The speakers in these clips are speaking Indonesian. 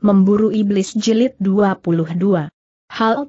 Memburu Iblis Jilid 22. Hal 3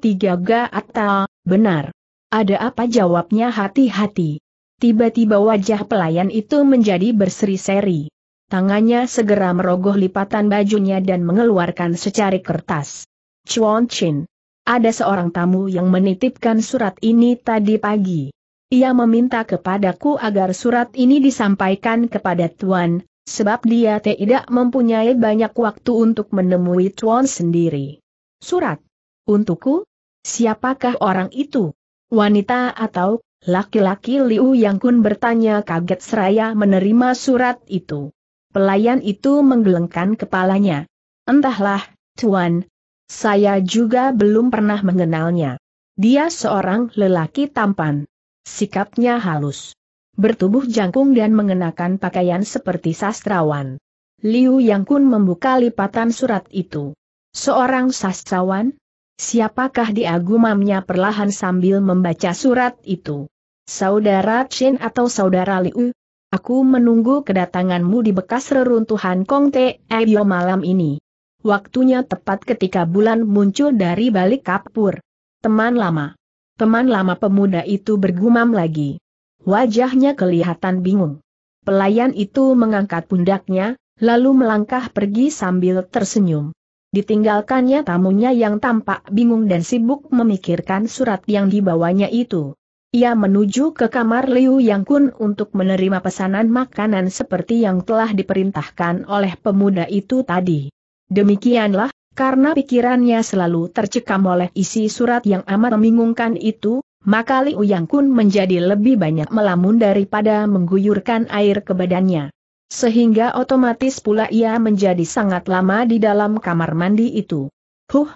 atau benar. Ada apa jawabnya hati-hati. Tiba-tiba wajah pelayan itu menjadi berseri-seri. Tangannya segera merogoh lipatan bajunya dan mengeluarkan secari kertas. Chuan Chin. Ada seorang tamu yang menitipkan surat ini tadi pagi. Ia meminta kepadaku agar surat ini disampaikan kepada Tuan, sebab dia tidak mempunyai banyak waktu untuk menemui Chuan sendiri. Surat. Untukku? Siapakah orang itu? Wanita atau laki-laki Liu Yang Kun bertanya kaget seraya menerima surat itu. Pelayan itu menggelengkan kepalanya. Entahlah, Tuan. Saya juga belum pernah mengenalnya. Dia seorang lelaki tampan. Sikapnya halus bertubuh jangkung dan mengenakan pakaian seperti sastrawan. Liu Yang Kun membuka lipatan surat itu. Seorang sastrawan? Siapakah diagumamnya perlahan sambil membaca surat itu? Saudara Chen atau saudara Liu? Aku menunggu kedatanganmu di bekas reruntuhan Kongte Eyo malam ini. Waktunya tepat ketika bulan muncul dari balik kapur. Teman lama. Teman lama pemuda itu bergumam lagi. Wajahnya kelihatan bingung. Pelayan itu mengangkat pundaknya, lalu melangkah pergi sambil tersenyum. Ditinggalkannya tamunya yang tampak bingung dan sibuk memikirkan surat yang dibawanya itu. Ia menuju ke kamar Liu Yang Kun untuk menerima pesanan makanan seperti yang telah diperintahkan oleh pemuda itu tadi. Demikianlah, karena pikirannya selalu tercekam oleh isi surat yang amat membingungkan itu, maka Liu Yang Kun menjadi lebih banyak melamun daripada mengguyurkan air ke badannya. Sehingga otomatis pula ia menjadi sangat lama di dalam kamar mandi itu. Huh,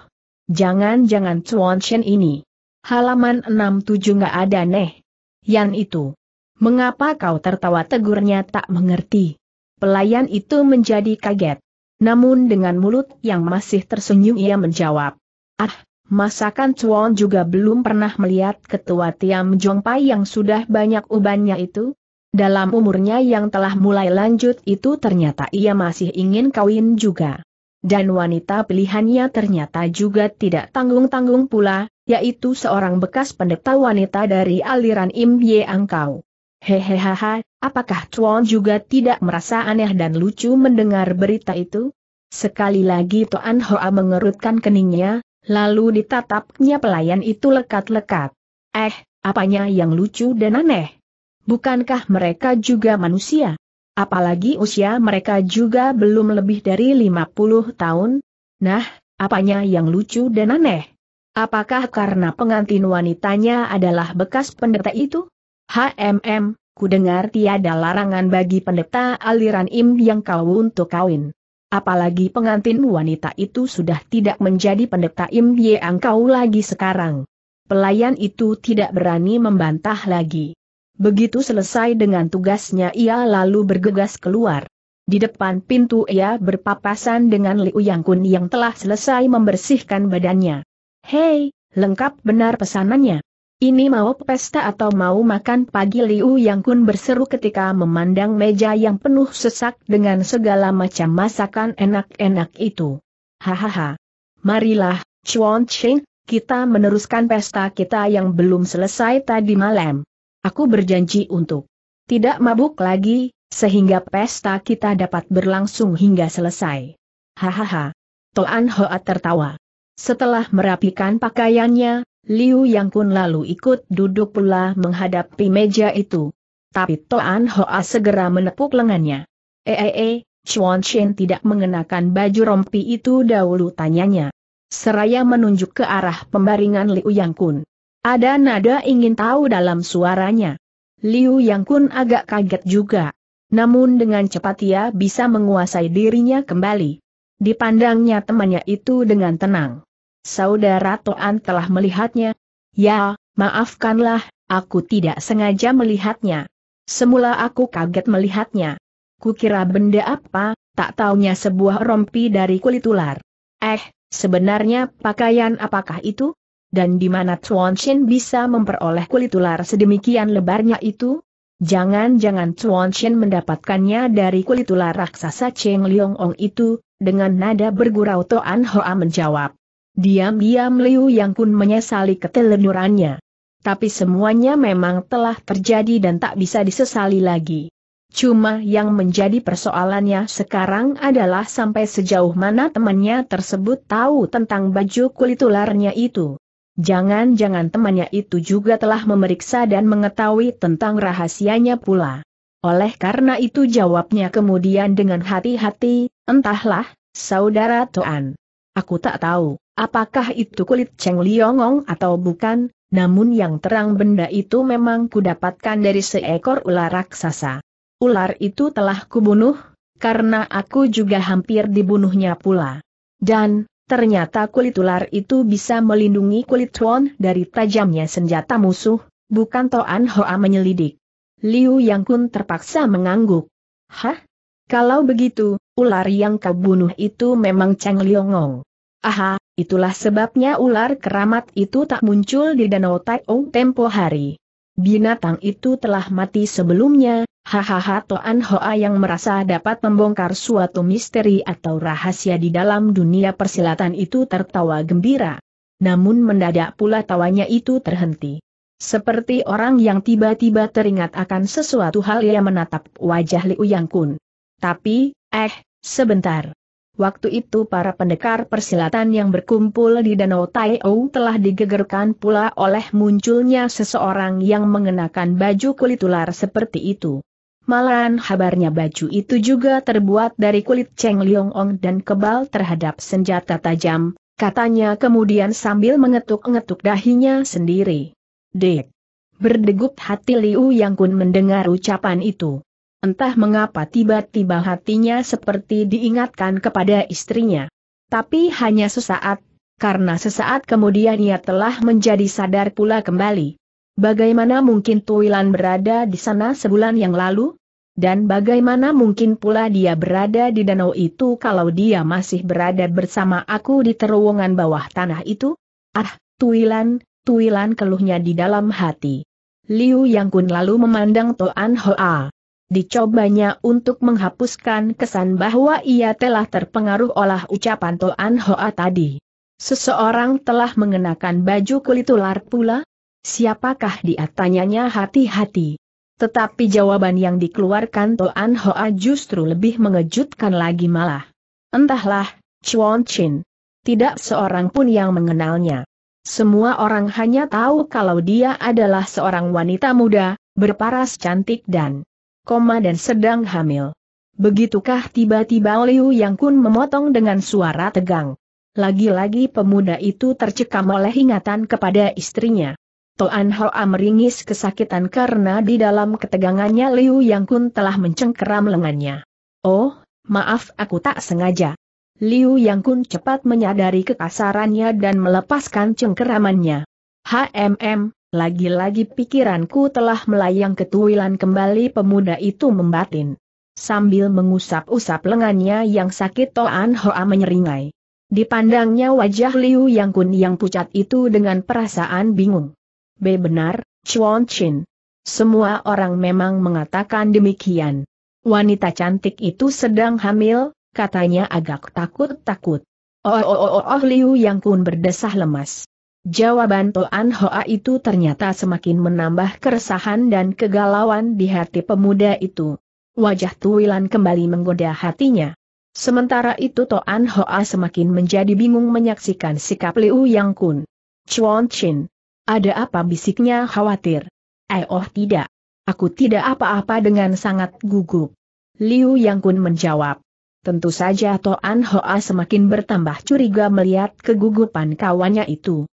jangan-jangan Chuan Shen ini. Halaman 67 nggak ada neh. Yan itu. Mengapa kau tertawa tegurnya tak mengerti? Pelayan itu menjadi kaget. Namun dengan mulut yang masih tersenyum ia menjawab. Ah, Masakan Chuan juga belum pernah melihat ketua Tiam Jong Pai yang sudah banyak ubannya itu? Dalam umurnya yang telah mulai lanjut itu ternyata ia masih ingin kawin juga. Dan wanita pilihannya ternyata juga tidak tanggung-tanggung pula, yaitu seorang bekas pendeta wanita dari aliran Im Ye Angkau. Hehehaha, apakah Chuan juga tidak merasa aneh dan lucu mendengar berita itu? Sekali lagi Toan Hoa mengerutkan keningnya, Lalu ditatapnya pelayan itu lekat-lekat. Eh, apanya yang lucu dan aneh? Bukankah mereka juga manusia? Apalagi usia mereka juga belum lebih dari 50 tahun? Nah, apanya yang lucu dan aneh? Apakah karena pengantin wanitanya adalah bekas pendeta itu? HMM, ku dengar tiada larangan bagi pendeta aliran im yang kau untuk kawin. Apalagi pengantin wanita itu sudah tidak menjadi pendeta Im Ye kau lagi sekarang. Pelayan itu tidak berani membantah lagi. Begitu selesai dengan tugasnya ia lalu bergegas keluar. Di depan pintu ia berpapasan dengan Liu Yang Kun yang telah selesai membersihkan badannya. Hei, lengkap benar pesanannya. Ini mau pesta atau mau makan pagi Liu Yang Kun berseru ketika memandang meja yang penuh sesak dengan segala macam masakan enak-enak itu. Hahaha. Marilah, Chuan Cheng, kita meneruskan pesta kita yang belum selesai tadi malam. Aku berjanji untuk tidak mabuk lagi, sehingga pesta kita dapat berlangsung hingga selesai. Hahaha. Toan Hoa tertawa. Setelah merapikan pakaiannya, Liu Yang Kun lalu ikut duduk pula menghadapi meja itu. Tapi Toan Hoa segera menepuk lengannya. Eh eh eh, Chuan Shen tidak mengenakan baju rompi itu dahulu tanyanya. Seraya menunjuk ke arah pembaringan Liu Yang Kun. Ada nada ingin tahu dalam suaranya. Liu Yang Kun agak kaget juga. Namun dengan cepat ia bisa menguasai dirinya kembali. Dipandangnya temannya itu dengan tenang saudara Toan telah melihatnya. Ya, maafkanlah, aku tidak sengaja melihatnya. Semula aku kaget melihatnya. Kukira benda apa, tak taunya sebuah rompi dari kulit ular. Eh, sebenarnya pakaian apakah itu? Dan di mana Chuan Shin bisa memperoleh kulit ular sedemikian lebarnya itu? Jangan-jangan Chuan Shin mendapatkannya dari kulit ular raksasa Cheng Liong Ong itu, dengan nada bergurau Toan Hoa menjawab. Diam-diam Liu Yang Kun menyesali ketelenurannya. Tapi semuanya memang telah terjadi dan tak bisa disesali lagi. Cuma yang menjadi persoalannya sekarang adalah sampai sejauh mana temannya tersebut tahu tentang baju kulit ularnya itu. Jangan-jangan temannya itu juga telah memeriksa dan mengetahui tentang rahasianya pula. Oleh karena itu jawabnya kemudian dengan hati-hati, entahlah, saudara Toan. Aku tak tahu. Apakah itu kulit Cheng Liongong atau bukan, namun yang terang benda itu memang kudapatkan dari seekor ular raksasa. Ular itu telah kubunuh, karena aku juga hampir dibunuhnya pula. Dan, ternyata kulit ular itu bisa melindungi kulit Tuan dari tajamnya senjata musuh, bukan Toan Hoa menyelidik. Liu Yang Kun terpaksa mengangguk. Hah? Kalau begitu, ular yang kau bunuh itu memang Cheng Liongong. Aha, Itulah sebabnya ular keramat itu tak muncul di Danau Taiong tempo hari. Binatang itu telah mati sebelumnya, hahaha Toan Hoa yang merasa dapat membongkar suatu misteri atau rahasia di dalam dunia persilatan itu tertawa gembira. Namun mendadak pula tawanya itu terhenti. Seperti orang yang tiba-tiba teringat akan sesuatu hal yang menatap wajah Liu Yang Kun. Tapi, eh, sebentar. Waktu itu para pendekar persilatan yang berkumpul di Danau Taiou telah digegerkan pula oleh munculnya seseorang yang mengenakan baju kulit ular seperti itu. Malahan habarnya baju itu juga terbuat dari kulit Cheng Liong dan kebal terhadap senjata tajam, katanya kemudian sambil mengetuk-ngetuk dahinya sendiri. Dek! Berdegup hati Liu Yang Kun mendengar ucapan itu. Entah mengapa tiba-tiba hatinya seperti diingatkan kepada istrinya. Tapi hanya sesaat, karena sesaat kemudian ia telah menjadi sadar pula kembali. Bagaimana mungkin Tuilan berada di sana sebulan yang lalu? Dan bagaimana mungkin pula dia berada di danau itu kalau dia masih berada bersama aku di terowongan bawah tanah itu? Ah, Tuilan, Tuilan keluhnya di dalam hati. Liu Yang Kun lalu memandang Toan Hoa. Dicobanya untuk menghapuskan kesan bahwa ia telah terpengaruh oleh ucapan Toan Hoa tadi. Seseorang telah mengenakan baju kulit ular pula? Siapakah dia tanyanya hati-hati. Tetapi jawaban yang dikeluarkan Toan Hoa justru lebih mengejutkan lagi malah. Entahlah, Chuan Chin. Tidak seorang pun yang mengenalnya. Semua orang hanya tahu kalau dia adalah seorang wanita muda, berparas cantik dan koma dan sedang hamil. Begitukah tiba-tiba Liu Yang Kun memotong dengan suara tegang. Lagi-lagi pemuda itu tercekam oleh ingatan kepada istrinya. Toan Hoa meringis kesakitan karena di dalam ketegangannya Liu Yang Kun telah mencengkeram lengannya. Oh, maaf aku tak sengaja. Liu Yang Kun cepat menyadari kekasarannya dan melepaskan cengkeramannya. HMM, lagi-lagi pikiranku telah melayang ke tuilan kembali pemuda itu membatin. Sambil mengusap-usap lengannya yang sakit Toan Hoa menyeringai. Dipandangnya wajah Liu Yang Kun yang pucat itu dengan perasaan bingung. B. Benar, Chuan Chin. Semua orang memang mengatakan demikian. Wanita cantik itu sedang hamil, katanya agak takut-takut. Oh, oh, oh, oh, oh, Liu Yang Kun berdesah lemas. Jawaban Toan Hoa itu ternyata semakin menambah keresahan dan kegalauan di hati pemuda itu. Wajah Tuilan kembali menggoda hatinya. Sementara itu Toan Hoa semakin menjadi bingung menyaksikan sikap Liu Yang Kun. Chuan Chin. Ada apa bisiknya khawatir? Eh oh tidak. Aku tidak apa-apa dengan sangat gugup. Liu Yang Kun menjawab. Tentu saja Toan Hoa semakin bertambah curiga melihat kegugupan kawannya itu.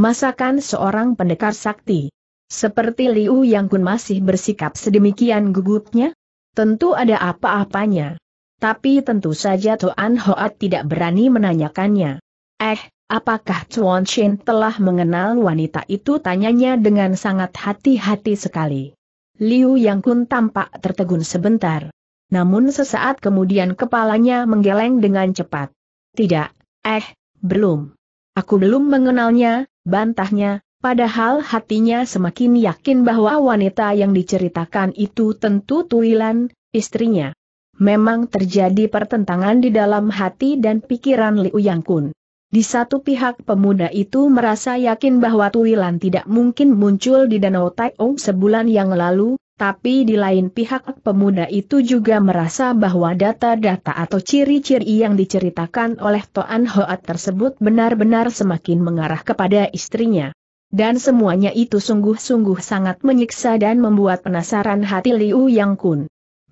Masakan seorang pendekar sakti. Seperti Liu Yang Kun masih bersikap sedemikian gugupnya? Tentu ada apa-apanya. Tapi tentu saja Tuan Hoat tidak berani menanyakannya. Eh, apakah Tuan Shin telah mengenal wanita itu? Tanyanya dengan sangat hati-hati sekali. Liu Yang Kun tampak tertegun sebentar. Namun sesaat kemudian kepalanya menggeleng dengan cepat. Tidak, eh, belum. Aku belum mengenalnya, Bantahnya, padahal hatinya semakin yakin bahwa wanita yang diceritakan itu tentu Tuilan, istrinya. Memang terjadi pertentangan di dalam hati dan pikiran Liu Yang Kun. Di satu pihak pemuda itu merasa yakin bahwa Tuilan tidak mungkin muncul di Danau Taiong sebulan yang lalu, tapi di lain pihak pemuda itu juga merasa bahwa data-data atau ciri-ciri yang diceritakan oleh Toan Hoat tersebut benar-benar semakin mengarah kepada istrinya. Dan semuanya itu sungguh-sungguh sangat menyiksa dan membuat penasaran hati Liu Yang Kun.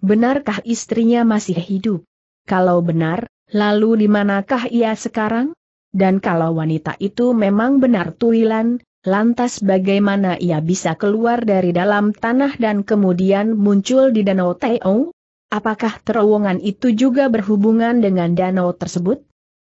Benarkah istrinya masih hidup? Kalau benar, lalu di manakah ia sekarang? Dan kalau wanita itu memang benar Tuilan, Lantas bagaimana ia bisa keluar dari dalam tanah dan kemudian muncul di Danau Teo? Apakah terowongan itu juga berhubungan dengan danau tersebut?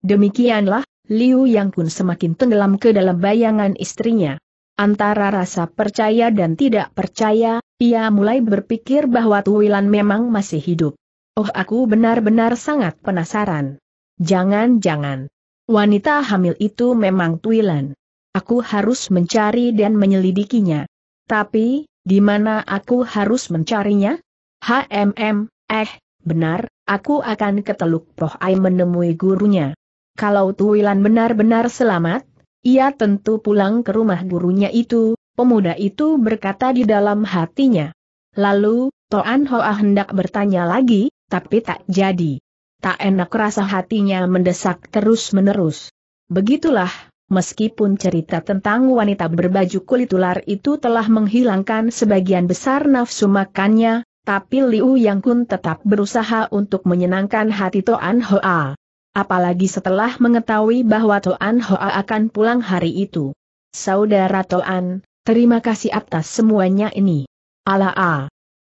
Demikianlah, Liu Yang pun semakin tenggelam ke dalam bayangan istrinya. Antara rasa percaya dan tidak percaya, ia mulai berpikir bahwa Tuwilan memang masih hidup. Oh aku benar-benar sangat penasaran. Jangan-jangan. Wanita hamil itu memang Tuwilan. Aku harus mencari dan menyelidikinya. Tapi, di mana aku harus mencarinya? HMM, eh, benar, aku akan ke Teluk Pohai menemui gurunya. Kalau Tuwilan benar-benar selamat, ia tentu pulang ke rumah gurunya itu, pemuda itu berkata di dalam hatinya. Lalu, Toan Hoa hendak bertanya lagi, tapi tak jadi. Tak enak rasa hatinya mendesak terus-menerus. Begitulah Meskipun cerita tentang wanita berbaju kulit ular itu telah menghilangkan sebagian besar nafsu makannya, tapi Liu Yang Kun tetap berusaha untuk menyenangkan hati Toan Hoa. Apalagi setelah mengetahui bahwa Toan Hoa akan pulang hari itu. Saudara Toan, terima kasih atas semuanya ini. Ala a.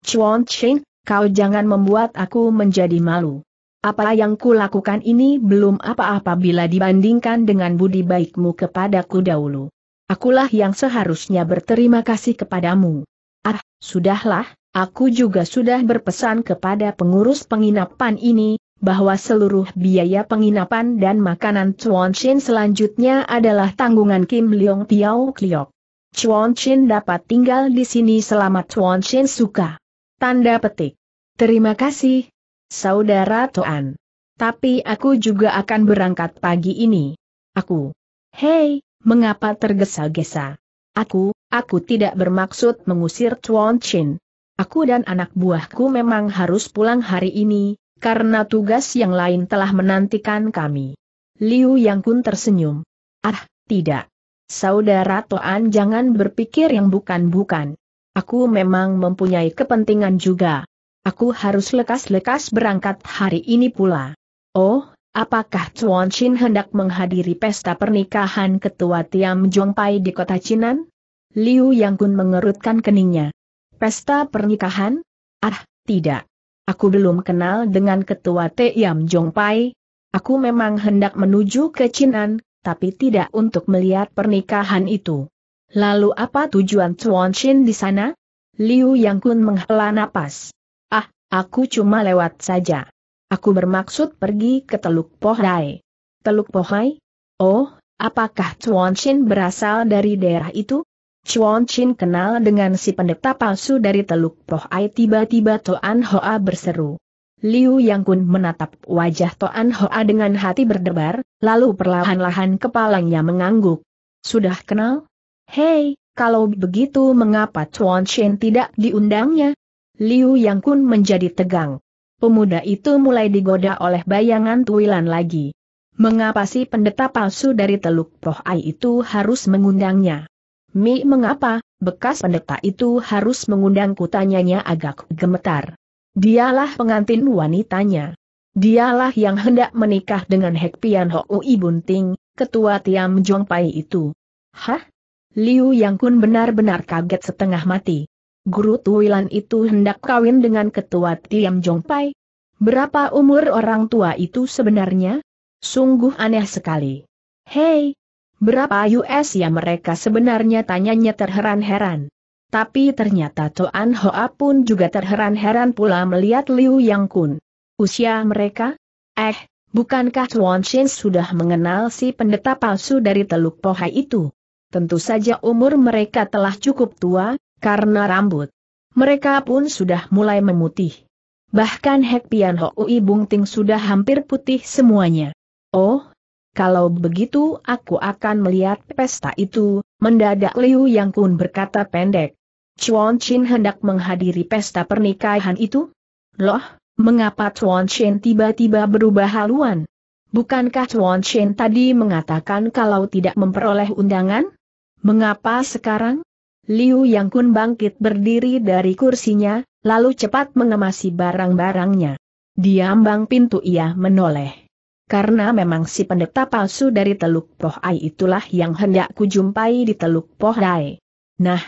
Chuan Ching, kau jangan membuat aku menjadi malu. Apa yang kulakukan ini belum apa-apa bila dibandingkan dengan budi baikmu kepadaku dahulu. Akulah yang seharusnya berterima kasih kepadamu. Ah, sudahlah, aku juga sudah berpesan kepada pengurus penginapan ini, bahwa seluruh biaya penginapan dan makanan Chuan Shin selanjutnya adalah tanggungan Kim Leong Tiao Kliok. Chuan Shin dapat tinggal di sini selama Chuan Shin suka. Tanda petik. Terima kasih, saudara Toan. Tapi aku juga akan berangkat pagi ini. Aku. Hei, mengapa tergesa-gesa? Aku, aku tidak bermaksud mengusir Chuan Chin. Aku dan anak buahku memang harus pulang hari ini, karena tugas yang lain telah menantikan kami. Liu Yang Kun tersenyum. Ah, tidak. Saudara Toan jangan berpikir yang bukan-bukan. Aku memang mempunyai kepentingan juga. Aku harus lekas-lekas berangkat hari ini pula. Oh, apakah Chuan Chin hendak menghadiri pesta pernikahan ketua Tiam Jongpai di kota Chinan? Liu Yang Kun mengerutkan keningnya. Pesta pernikahan? Ah, tidak. Aku belum kenal dengan ketua Tiam Jongpai. Aku memang hendak menuju ke Chinan, tapi tidak untuk melihat pernikahan itu. Lalu apa tujuan Chuan Chin di sana? Liu Yang Kun menghela napas. Aku cuma lewat saja. Aku bermaksud pergi ke Teluk Pohai. Teluk Pohai? Oh, apakah Chuan Shin berasal dari daerah itu? Chuan Chin kenal dengan si pendeta palsu dari Teluk Pohai tiba-tiba Toan Hoa berseru. Liu Yang Kun menatap wajah Toan Hoa dengan hati berdebar, lalu perlahan-lahan kepalanya mengangguk. Sudah kenal? Hei, kalau begitu mengapa Chuan Chin tidak diundangnya? Liu Yang Kun menjadi tegang. Pemuda itu mulai digoda oleh bayangan Tuilan lagi. Mengapa si pendeta palsu dari Teluk Poh Ai itu harus mengundangnya? Mi mengapa, bekas pendeta itu harus mengundang kutanyanya agak gemetar. Dialah pengantin wanitanya. Dialah yang hendak menikah dengan Hek Pian Ui Bunting, ketua Tiam Jong Pai itu. Hah? Liu Yang Kun benar-benar kaget setengah mati guru Tuwilan itu hendak kawin dengan ketua Tiam Jongpai? Berapa umur orang tua itu sebenarnya? Sungguh aneh sekali. Hei, berapa US ya mereka sebenarnya tanyanya terheran-heran. Tapi ternyata Toan Hoa pun juga terheran-heran pula melihat Liu Yang Kun. Usia mereka? Eh, bukankah Tuan Shin sudah mengenal si pendeta palsu dari Teluk Pohai itu? Tentu saja umur mereka telah cukup tua, karena rambut. Mereka pun sudah mulai memutih. Bahkan Hek Pian bung Bungting sudah hampir putih semuanya. Oh, kalau begitu aku akan melihat pesta itu, mendadak Liu Yang Kun berkata pendek. Chuan Chin hendak menghadiri pesta pernikahan itu? Loh, mengapa Chuan Chin tiba-tiba berubah haluan? Bukankah Chuan Chin tadi mengatakan kalau tidak memperoleh undangan? Mengapa sekarang? Liu Yang Kun bangkit berdiri dari kursinya, lalu cepat mengemasi barang-barangnya. Di ambang pintu ia menoleh. Karena memang si pendeta palsu dari Teluk Pohai itulah yang hendak kujumpai di Teluk Pohai. Nah,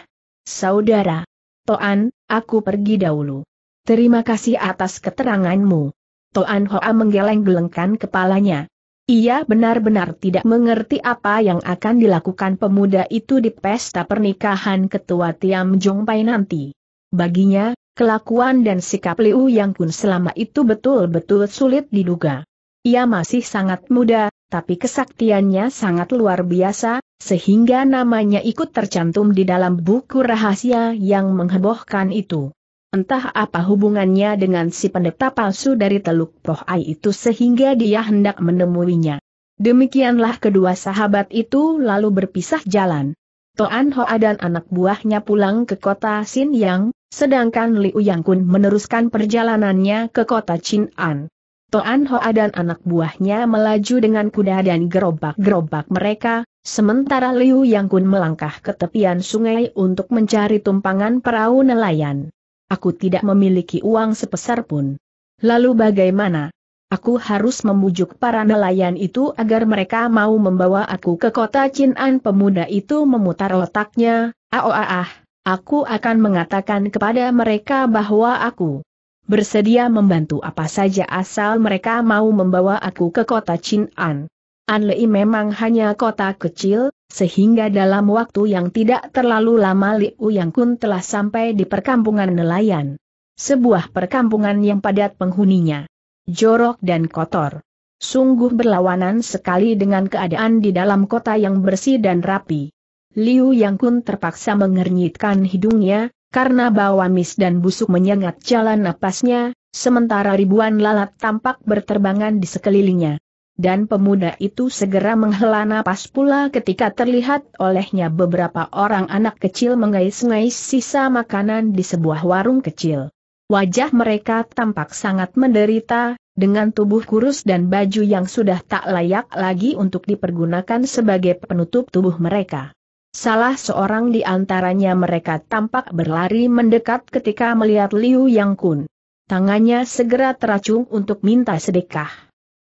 saudara, Toan, aku pergi dahulu. Terima kasih atas keteranganmu. Toan Hoa menggeleng-gelengkan kepalanya. Ia benar-benar tidak mengerti apa yang akan dilakukan pemuda itu di pesta pernikahan ketua Tiam Jong Pai nanti. Baginya, kelakuan dan sikap Liu Yang Kun selama itu betul-betul sulit diduga. Ia masih sangat muda, tapi kesaktiannya sangat luar biasa, sehingga namanya ikut tercantum di dalam buku rahasia yang menghebohkan itu. Entah apa hubungannya dengan si pendeta palsu dari Teluk Prohai itu sehingga dia hendak menemuinya. Demikianlah kedua sahabat itu lalu berpisah jalan. Toan Hoa dan anak buahnya pulang ke kota Sin Yang, sedangkan Liu Yang Kun meneruskan perjalanannya ke kota Chin An. Toan Hoa dan anak buahnya melaju dengan kuda dan gerobak-gerobak mereka, sementara Liu Yang Kun melangkah ke tepian sungai untuk mencari tumpangan perahu nelayan. Aku tidak memiliki uang sepeser pun. Lalu bagaimana? Aku harus memujuk para nelayan itu agar mereka mau membawa aku ke kota Cinan pemuda itu memutar otaknya, ah, aku akan mengatakan kepada mereka bahwa aku bersedia membantu apa saja asal mereka mau membawa aku ke kota Cinan. Anlei memang hanya kota kecil, sehingga dalam waktu yang tidak terlalu lama Liu Yang Kun telah sampai di perkampungan nelayan. Sebuah perkampungan yang padat penghuninya. Jorok dan kotor. Sungguh berlawanan sekali dengan keadaan di dalam kota yang bersih dan rapi. Liu Yang Kun terpaksa mengernyitkan hidungnya, karena bau amis dan busuk menyengat jalan napasnya, sementara ribuan lalat tampak berterbangan di sekelilingnya dan pemuda itu segera menghela napas pula ketika terlihat olehnya beberapa orang anak kecil mengais-ngais sisa makanan di sebuah warung kecil. Wajah mereka tampak sangat menderita, dengan tubuh kurus dan baju yang sudah tak layak lagi untuk dipergunakan sebagai penutup tubuh mereka. Salah seorang di antaranya mereka tampak berlari mendekat ketika melihat Liu Yang Kun. Tangannya segera teracung untuk minta sedekah.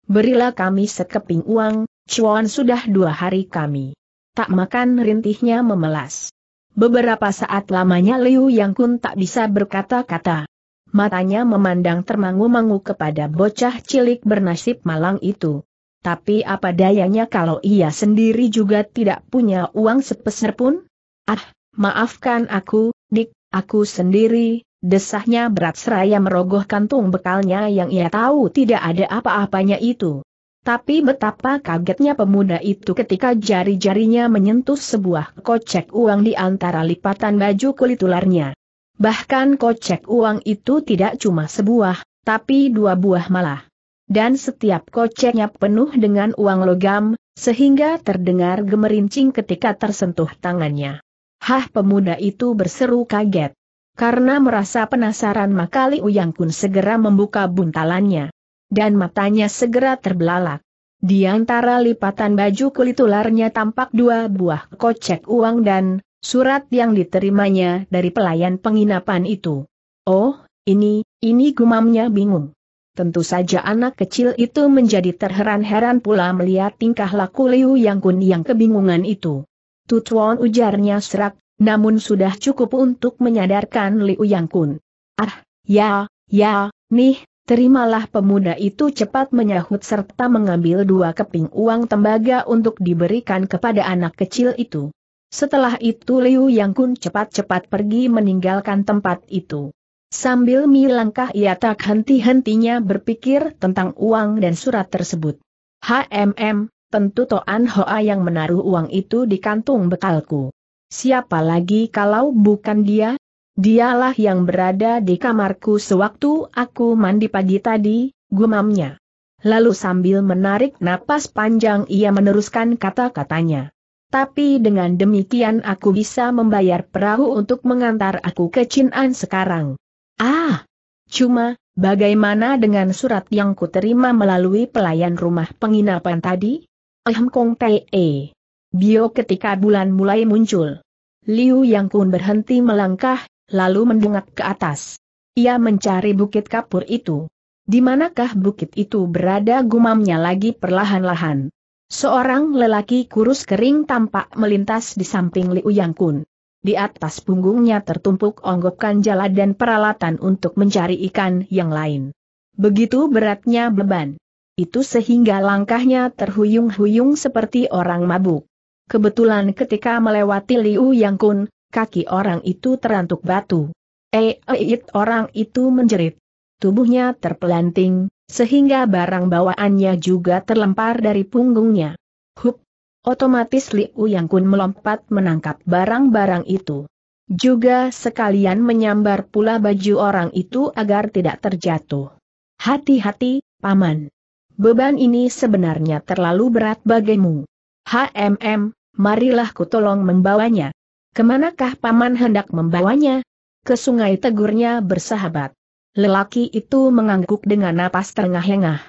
Berilah kami sekeping uang, cuan sudah dua hari kami. Tak makan rintihnya memelas. Beberapa saat lamanya Liu Yang Kun tak bisa berkata-kata. Matanya memandang termangu-mangu kepada bocah cilik bernasib malang itu. Tapi apa dayanya kalau ia sendiri juga tidak punya uang sepeser pun? Ah, maafkan aku, dik, aku sendiri, Desahnya berat seraya merogoh kantung bekalnya yang ia tahu tidak ada apa-apanya itu. Tapi betapa kagetnya pemuda itu ketika jari-jarinya menyentuh sebuah kocek uang di antara lipatan baju kulit ularnya. Bahkan kocek uang itu tidak cuma sebuah, tapi dua buah malah. Dan setiap koceknya penuh dengan uang logam, sehingga terdengar gemerincing ketika tersentuh tangannya. Hah pemuda itu berseru kaget. Karena merasa penasaran maka Liu Kun segera membuka buntalannya. Dan matanya segera terbelalak. Di antara lipatan baju kulit ularnya tampak dua buah kocek uang dan surat yang diterimanya dari pelayan penginapan itu. Oh, ini, ini gumamnya bingung. Tentu saja anak kecil itu menjadi terheran-heran pula melihat tingkah laku Liu Yang Kun yang kebingungan itu. Tutuan ujarnya serak, namun sudah cukup untuk menyadarkan Liu Yang Kun. Ah, ya, ya, nih, terimalah pemuda itu cepat menyahut serta mengambil dua keping uang tembaga untuk diberikan kepada anak kecil itu. Setelah itu Liu Yang Kun cepat-cepat pergi meninggalkan tempat itu. Sambil milangkah ia tak henti-hentinya berpikir tentang uang dan surat tersebut. HMM, tentu Toan Hoa yang menaruh uang itu di kantung bekalku. Siapa lagi kalau bukan dia? Dialah yang berada di kamarku sewaktu aku mandi pagi tadi, gumamnya. Lalu sambil menarik napas panjang ia meneruskan kata-katanya. Tapi dengan demikian aku bisa membayar perahu untuk mengantar aku ke Chinan sekarang. Ah! Cuma, bagaimana dengan surat yang kuterima melalui pelayan rumah penginapan tadi? Ahem Kong Tae. Bio ketika bulan mulai muncul. Liu Yang Kun berhenti melangkah, lalu mendongak ke atas. Ia mencari bukit kapur itu. Di manakah bukit itu berada gumamnya lagi perlahan-lahan. Seorang lelaki kurus kering tampak melintas di samping Liu Yang Kun. Di atas punggungnya tertumpuk onggokan jala dan peralatan untuk mencari ikan yang lain. Begitu beratnya beban. Itu sehingga langkahnya terhuyung-huyung seperti orang mabuk. Kebetulan ketika melewati Liu Yang Kun, kaki orang itu terantuk batu. Eh, eit orang itu menjerit. Tubuhnya terpelanting, sehingga barang bawaannya juga terlempar dari punggungnya. Hup! Otomatis Liu Yang Kun melompat menangkap barang-barang itu. Juga sekalian menyambar pula baju orang itu agar tidak terjatuh. Hati-hati, Paman. Beban ini sebenarnya terlalu berat bagimu. HMM, marilah kutolong membawanya. Kemanakah paman hendak membawanya? Ke sungai tegurnya bersahabat. Lelaki itu mengangguk dengan napas terengah-engah.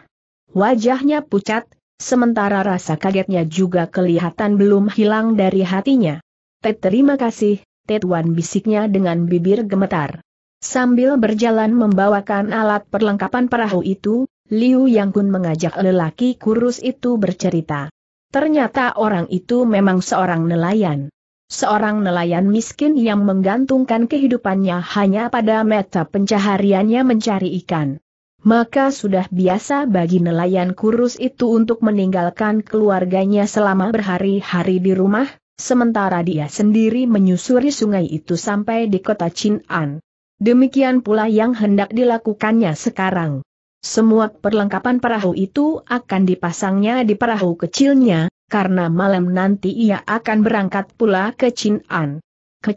Wajahnya pucat, sementara rasa kagetnya juga kelihatan belum hilang dari hatinya. Tet terima kasih, Tetuan bisiknya dengan bibir gemetar. Sambil berjalan membawakan alat perlengkapan perahu itu, Liu Yang Kun mengajak lelaki kurus itu bercerita. Ternyata orang itu memang seorang nelayan. Seorang nelayan miskin yang menggantungkan kehidupannya hanya pada meta pencahariannya mencari ikan. Maka sudah biasa bagi nelayan kurus itu untuk meninggalkan keluarganya selama berhari-hari di rumah, sementara dia sendiri menyusuri sungai itu sampai di kota Chin'an. Demikian pula yang hendak dilakukannya sekarang. Semua perlengkapan perahu itu akan dipasangnya di perahu kecilnya, karena malam nanti ia akan berangkat pula ke Chinan. Ke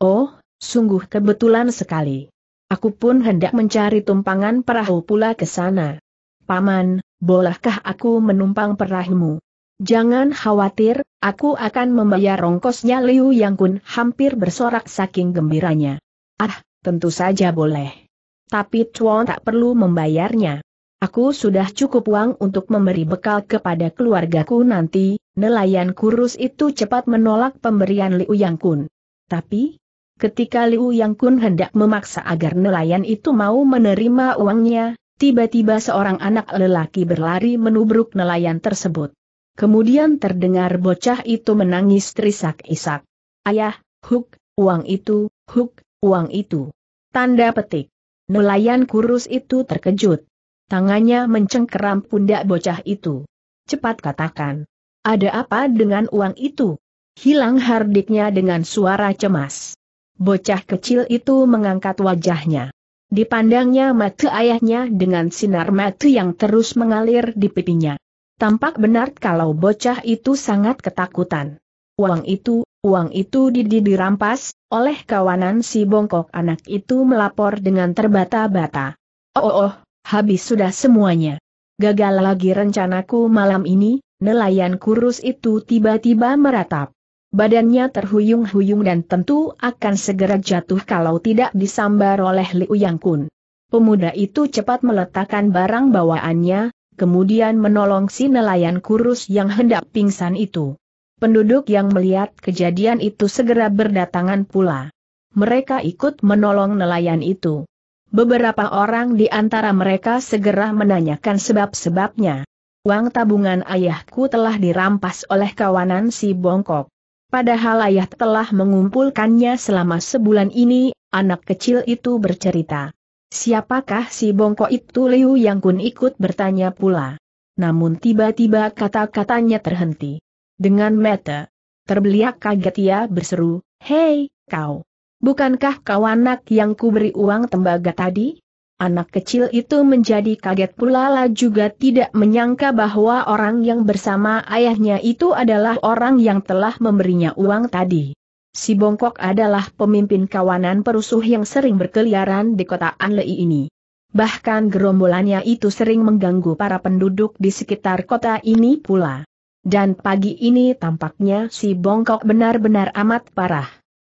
Oh, sungguh kebetulan sekali. Aku pun hendak mencari tumpangan perahu pula ke sana. Paman, bolehkah aku menumpang perahumu? Jangan khawatir, aku akan membayar rongkosnya Liu Yang Kun hampir bersorak saking gembiranya. Ah, tentu saja boleh. Tapi Chuan tak perlu membayarnya. Aku sudah cukup uang untuk memberi bekal kepada keluargaku nanti, nelayan kurus itu cepat menolak pemberian Liu Yang Kun. Tapi, ketika Liu Yang Kun hendak memaksa agar nelayan itu mau menerima uangnya, tiba-tiba seorang anak lelaki berlari menubruk nelayan tersebut. Kemudian terdengar bocah itu menangis terisak-isak. Ayah, Huk, uang itu, Huk, uang itu. Tanda petik. Nelayan kurus itu terkejut. Tangannya mencengkeram pundak bocah itu. Cepat katakan. Ada apa dengan uang itu? Hilang hardiknya dengan suara cemas. Bocah kecil itu mengangkat wajahnya. Dipandangnya mata ayahnya dengan sinar mata yang terus mengalir di pipinya. Tampak benar kalau bocah itu sangat ketakutan. Uang itu, uang itu Didi dirampas, oleh kawanan si bongkok anak itu melapor dengan terbata-bata. Oh, oh, oh, habis sudah semuanya. Gagal lagi rencanaku malam ini, nelayan kurus itu tiba-tiba meratap. Badannya terhuyung-huyung dan tentu akan segera jatuh kalau tidak disambar oleh Liu Yang Kun. Pemuda itu cepat meletakkan barang bawaannya, kemudian menolong si nelayan kurus yang hendak pingsan itu. Penduduk yang melihat kejadian itu segera berdatangan pula. Mereka ikut menolong nelayan itu. Beberapa orang di antara mereka segera menanyakan sebab-sebabnya. Uang tabungan ayahku telah dirampas oleh kawanan si Bongkok. Padahal ayah telah mengumpulkannya selama sebulan ini, anak kecil itu bercerita. Siapakah si Bongkok itu Liu Yang Kun ikut bertanya pula. Namun tiba-tiba kata-katanya terhenti. Dengan mata terbeliak kaget ia berseru, Hei, kau! Bukankah kau anak yang kuberi uang tembaga tadi? Anak kecil itu menjadi kaget pula lah juga tidak menyangka bahwa orang yang bersama ayahnya itu adalah orang yang telah memberinya uang tadi. Si Bongkok adalah pemimpin kawanan perusuh yang sering berkeliaran di kota Anlei ini. Bahkan gerombolannya itu sering mengganggu para penduduk di sekitar kota ini pula. Dan pagi ini tampaknya si bongkok benar-benar amat parah.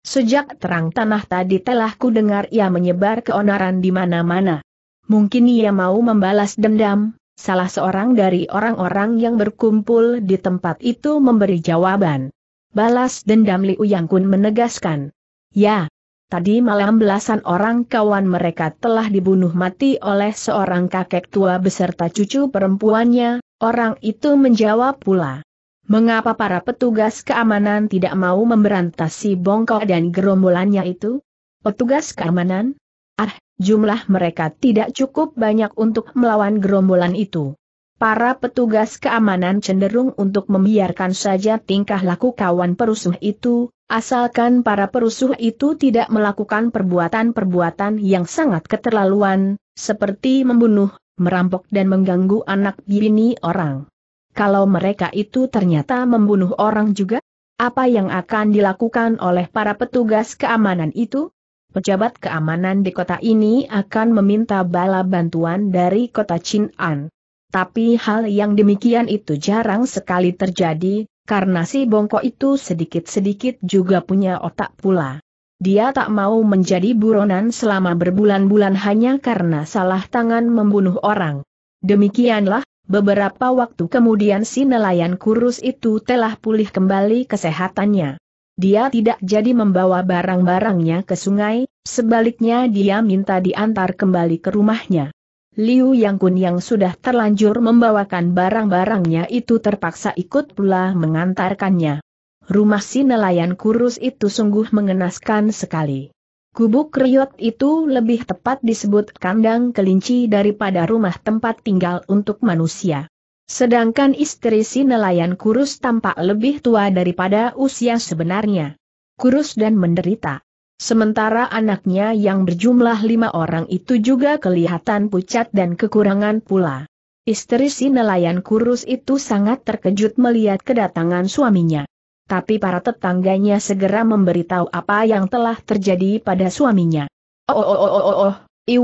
Sejak terang tanah tadi telah ku dengar ia menyebar keonaran di mana-mana. Mungkin ia mau membalas dendam, salah seorang dari orang-orang yang berkumpul di tempat itu memberi jawaban. Balas dendam Liu Yang Kun menegaskan. Ya, Tadi malam belasan orang kawan mereka telah dibunuh mati oleh seorang kakek tua beserta cucu perempuannya, orang itu menjawab pula. Mengapa para petugas keamanan tidak mau memberantas si bongkok dan gerombolannya itu? Petugas keamanan? Ah, jumlah mereka tidak cukup banyak untuk melawan gerombolan itu para petugas keamanan cenderung untuk membiarkan saja tingkah laku kawan perusuh itu, asalkan para perusuh itu tidak melakukan perbuatan-perbuatan yang sangat keterlaluan, seperti membunuh, merampok dan mengganggu anak bini orang. Kalau mereka itu ternyata membunuh orang juga, apa yang akan dilakukan oleh para petugas keamanan itu? Pejabat keamanan di kota ini akan meminta bala bantuan dari kota Chin'an. Tapi hal yang demikian itu jarang sekali terjadi, karena si bongkok itu sedikit-sedikit juga punya otak pula. Dia tak mau menjadi buronan selama berbulan-bulan hanya karena salah tangan membunuh orang. Demikianlah, beberapa waktu kemudian si nelayan kurus itu telah pulih kembali kesehatannya. Dia tidak jadi membawa barang-barangnya ke sungai, sebaliknya dia minta diantar kembali ke rumahnya. Liu Yang Kun yang sudah terlanjur membawakan barang-barangnya itu terpaksa ikut pula mengantarkannya. Rumah si nelayan kurus itu sungguh mengenaskan sekali. Gubuk riot itu lebih tepat disebut kandang kelinci daripada rumah tempat tinggal untuk manusia. Sedangkan istri si nelayan kurus tampak lebih tua daripada usia sebenarnya. Kurus dan menderita. Sementara anaknya yang berjumlah lima orang itu juga kelihatan pucat dan kekurangan pula. Istri si nelayan kurus itu sangat terkejut melihat kedatangan suaminya. Tapi para tetangganya segera memberitahu apa yang telah terjadi pada suaminya. Oh oh oh oh oh, oh. I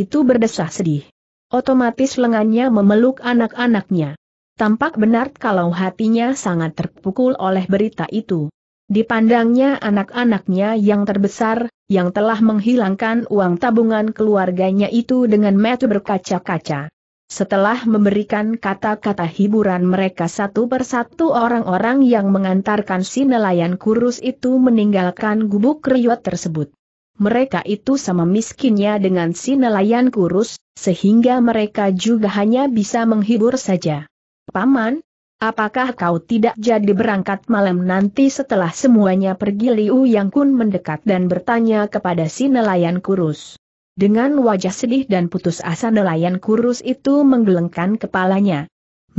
itu berdesah sedih. Otomatis lengannya memeluk anak-anaknya. Tampak benar kalau hatinya sangat terpukul oleh berita itu. Dipandangnya anak-anaknya yang terbesar, yang telah menghilangkan uang tabungan keluarganya itu dengan metu berkaca-kaca. Setelah memberikan kata-kata hiburan mereka satu persatu orang-orang yang mengantarkan si nelayan kurus itu meninggalkan gubuk riot tersebut. Mereka itu sama miskinnya dengan si nelayan kurus, sehingga mereka juga hanya bisa menghibur saja. Paman, Apakah kau tidak jadi berangkat malam nanti setelah semuanya pergi Liu Yang Kun mendekat dan bertanya kepada si nelayan kurus. Dengan wajah sedih dan putus asa nelayan kurus itu menggelengkan kepalanya.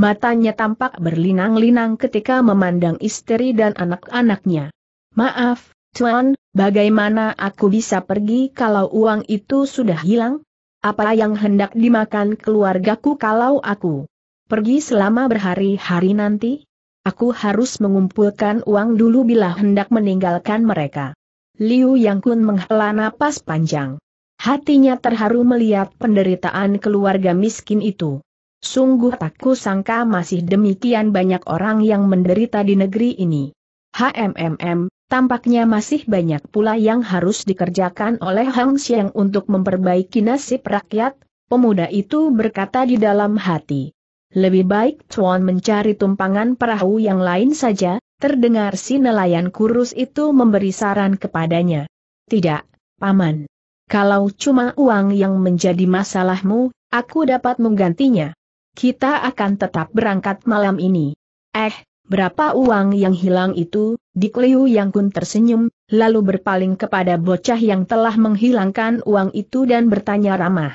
Matanya tampak berlinang-linang ketika memandang istri dan anak-anaknya. Maaf, Tuan, bagaimana aku bisa pergi kalau uang itu sudah hilang? Apa yang hendak dimakan keluargaku kalau aku Pergi selama berhari-hari nanti? Aku harus mengumpulkan uang dulu bila hendak meninggalkan mereka. Liu Yang Kun menghela napas panjang. Hatinya terharu melihat penderitaan keluarga miskin itu. Sungguh tak sangka masih demikian banyak orang yang menderita di negeri ini. HMMM, tampaknya masih banyak pula yang harus dikerjakan oleh Hang Xiang untuk memperbaiki nasib rakyat, pemuda itu berkata di dalam hati. Lebih baik Chuan mencari tumpangan perahu yang lain saja, terdengar si nelayan kurus itu memberi saran kepadanya. Tidak, Paman. Kalau cuma uang yang menjadi masalahmu, aku dapat menggantinya. Kita akan tetap berangkat malam ini. Eh, berapa uang yang hilang itu? Dik Liu Yang Kun tersenyum, lalu berpaling kepada bocah yang telah menghilangkan uang itu dan bertanya ramah.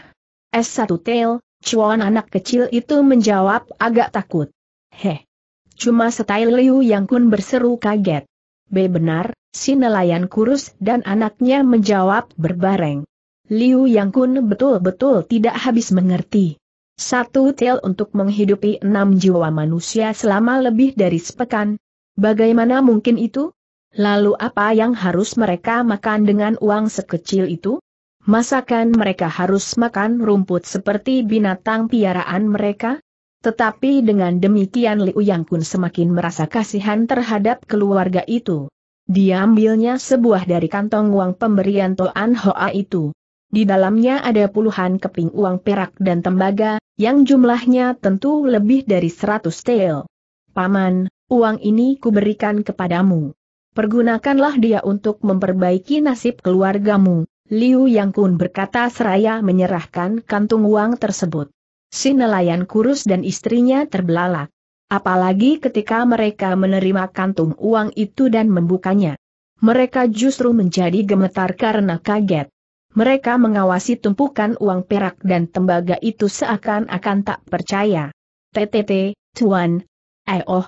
S1 Tail, Cuan anak kecil itu menjawab agak takut. Heh. Cuma setail Liu Yang Kun berseru kaget. B benar, si nelayan kurus dan anaknya menjawab berbareng. Liu Yang Kun betul-betul tidak habis mengerti. Satu tel untuk menghidupi enam jiwa manusia selama lebih dari sepekan. Bagaimana mungkin itu? Lalu apa yang harus mereka makan dengan uang sekecil itu? Masakan mereka harus makan rumput seperti binatang piaraan mereka? Tetapi dengan demikian Liu Yang Kun semakin merasa kasihan terhadap keluarga itu. Dia ambilnya sebuah dari kantong uang pemberian Toan Hoa itu. Di dalamnya ada puluhan keping uang perak dan tembaga, yang jumlahnya tentu lebih dari seratus tel. Paman, uang ini kuberikan kepadamu. Pergunakanlah dia untuk memperbaiki nasib keluargamu. Liu Yang Kun berkata seraya menyerahkan kantung uang tersebut. Si nelayan kurus dan istrinya terbelalak. Apalagi ketika mereka menerima kantung uang itu dan membukanya. Mereka justru menjadi gemetar karena kaget. Mereka mengawasi tumpukan uang perak dan tembaga itu seakan-akan tak percaya. TTT, Tuan. Eoh,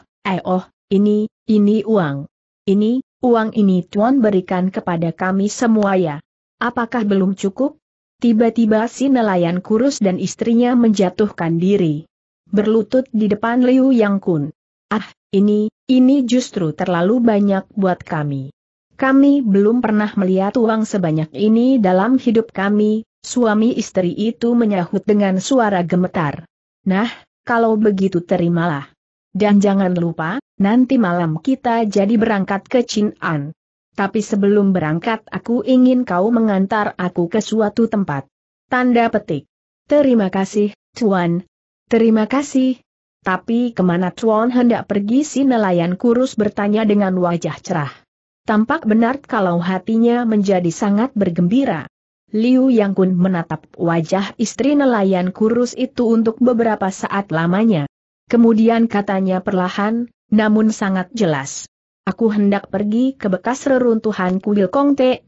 oh, ini, ini uang. Ini, uang ini Tuan berikan kepada kami semua ya. Apakah belum cukup? Tiba-tiba si nelayan kurus dan istrinya menjatuhkan diri. Berlutut di depan Liu Yang Kun. Ah, ini, ini justru terlalu banyak buat kami. Kami belum pernah melihat uang sebanyak ini dalam hidup kami, suami istri itu menyahut dengan suara gemetar. Nah, kalau begitu terimalah. Dan jangan lupa, nanti malam kita jadi berangkat ke Chin'an. Tapi sebelum berangkat aku ingin kau mengantar aku ke suatu tempat. Tanda petik. Terima kasih, Tuan. Terima kasih. Tapi kemana Tuan hendak pergi si nelayan kurus bertanya dengan wajah cerah. Tampak benar kalau hatinya menjadi sangat bergembira. Liu Yang menatap wajah istri nelayan kurus itu untuk beberapa saat lamanya. Kemudian katanya perlahan, namun sangat jelas. Aku hendak pergi ke bekas reruntuhan kuil Kong Te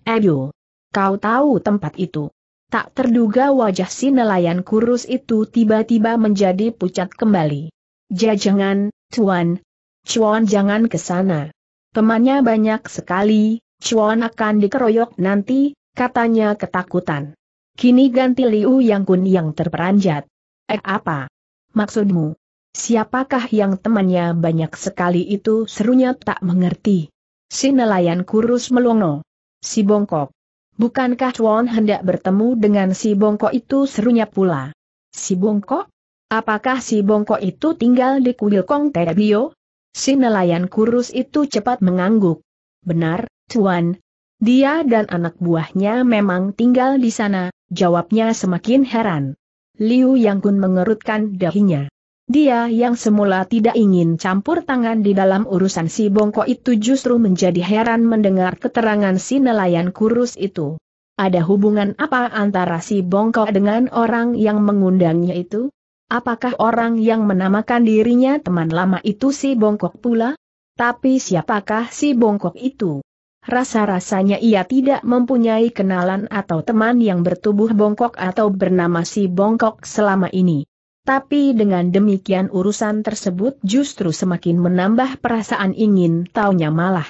Kau tahu tempat itu. Tak terduga wajah si nelayan kurus itu tiba-tiba menjadi pucat kembali. Jajangan, Cuan. Cuan jangan ke sana. Temannya banyak sekali, Cuan akan dikeroyok nanti, katanya ketakutan. Kini ganti Liu Yang Kun yang terperanjat. Eh apa? Maksudmu? Siapakah yang temannya banyak sekali itu serunya tak mengerti. Si nelayan kurus melongo. Si bongkok. Bukankah Chuan hendak bertemu dengan si bongkok itu serunya pula. Si bongkok? Apakah si bongkok itu tinggal di kuil Kong Terbio? Si nelayan kurus itu cepat mengangguk. Benar, Chuan. Dia dan anak buahnya memang tinggal di sana, jawabnya semakin heran. Liu Yang Kun mengerutkan dahinya. Dia yang semula tidak ingin campur tangan di dalam urusan si bongko itu justru menjadi heran mendengar keterangan si nelayan kurus itu. Ada hubungan apa antara si bongko dengan orang yang mengundangnya itu? Apakah orang yang menamakan dirinya teman lama itu si bongkok pula? Tapi siapakah si bongkok itu? Rasa-rasanya ia tidak mempunyai kenalan atau teman yang bertubuh bongkok atau bernama si bongkok selama ini. Tapi dengan demikian urusan tersebut justru semakin menambah perasaan ingin taunya malah.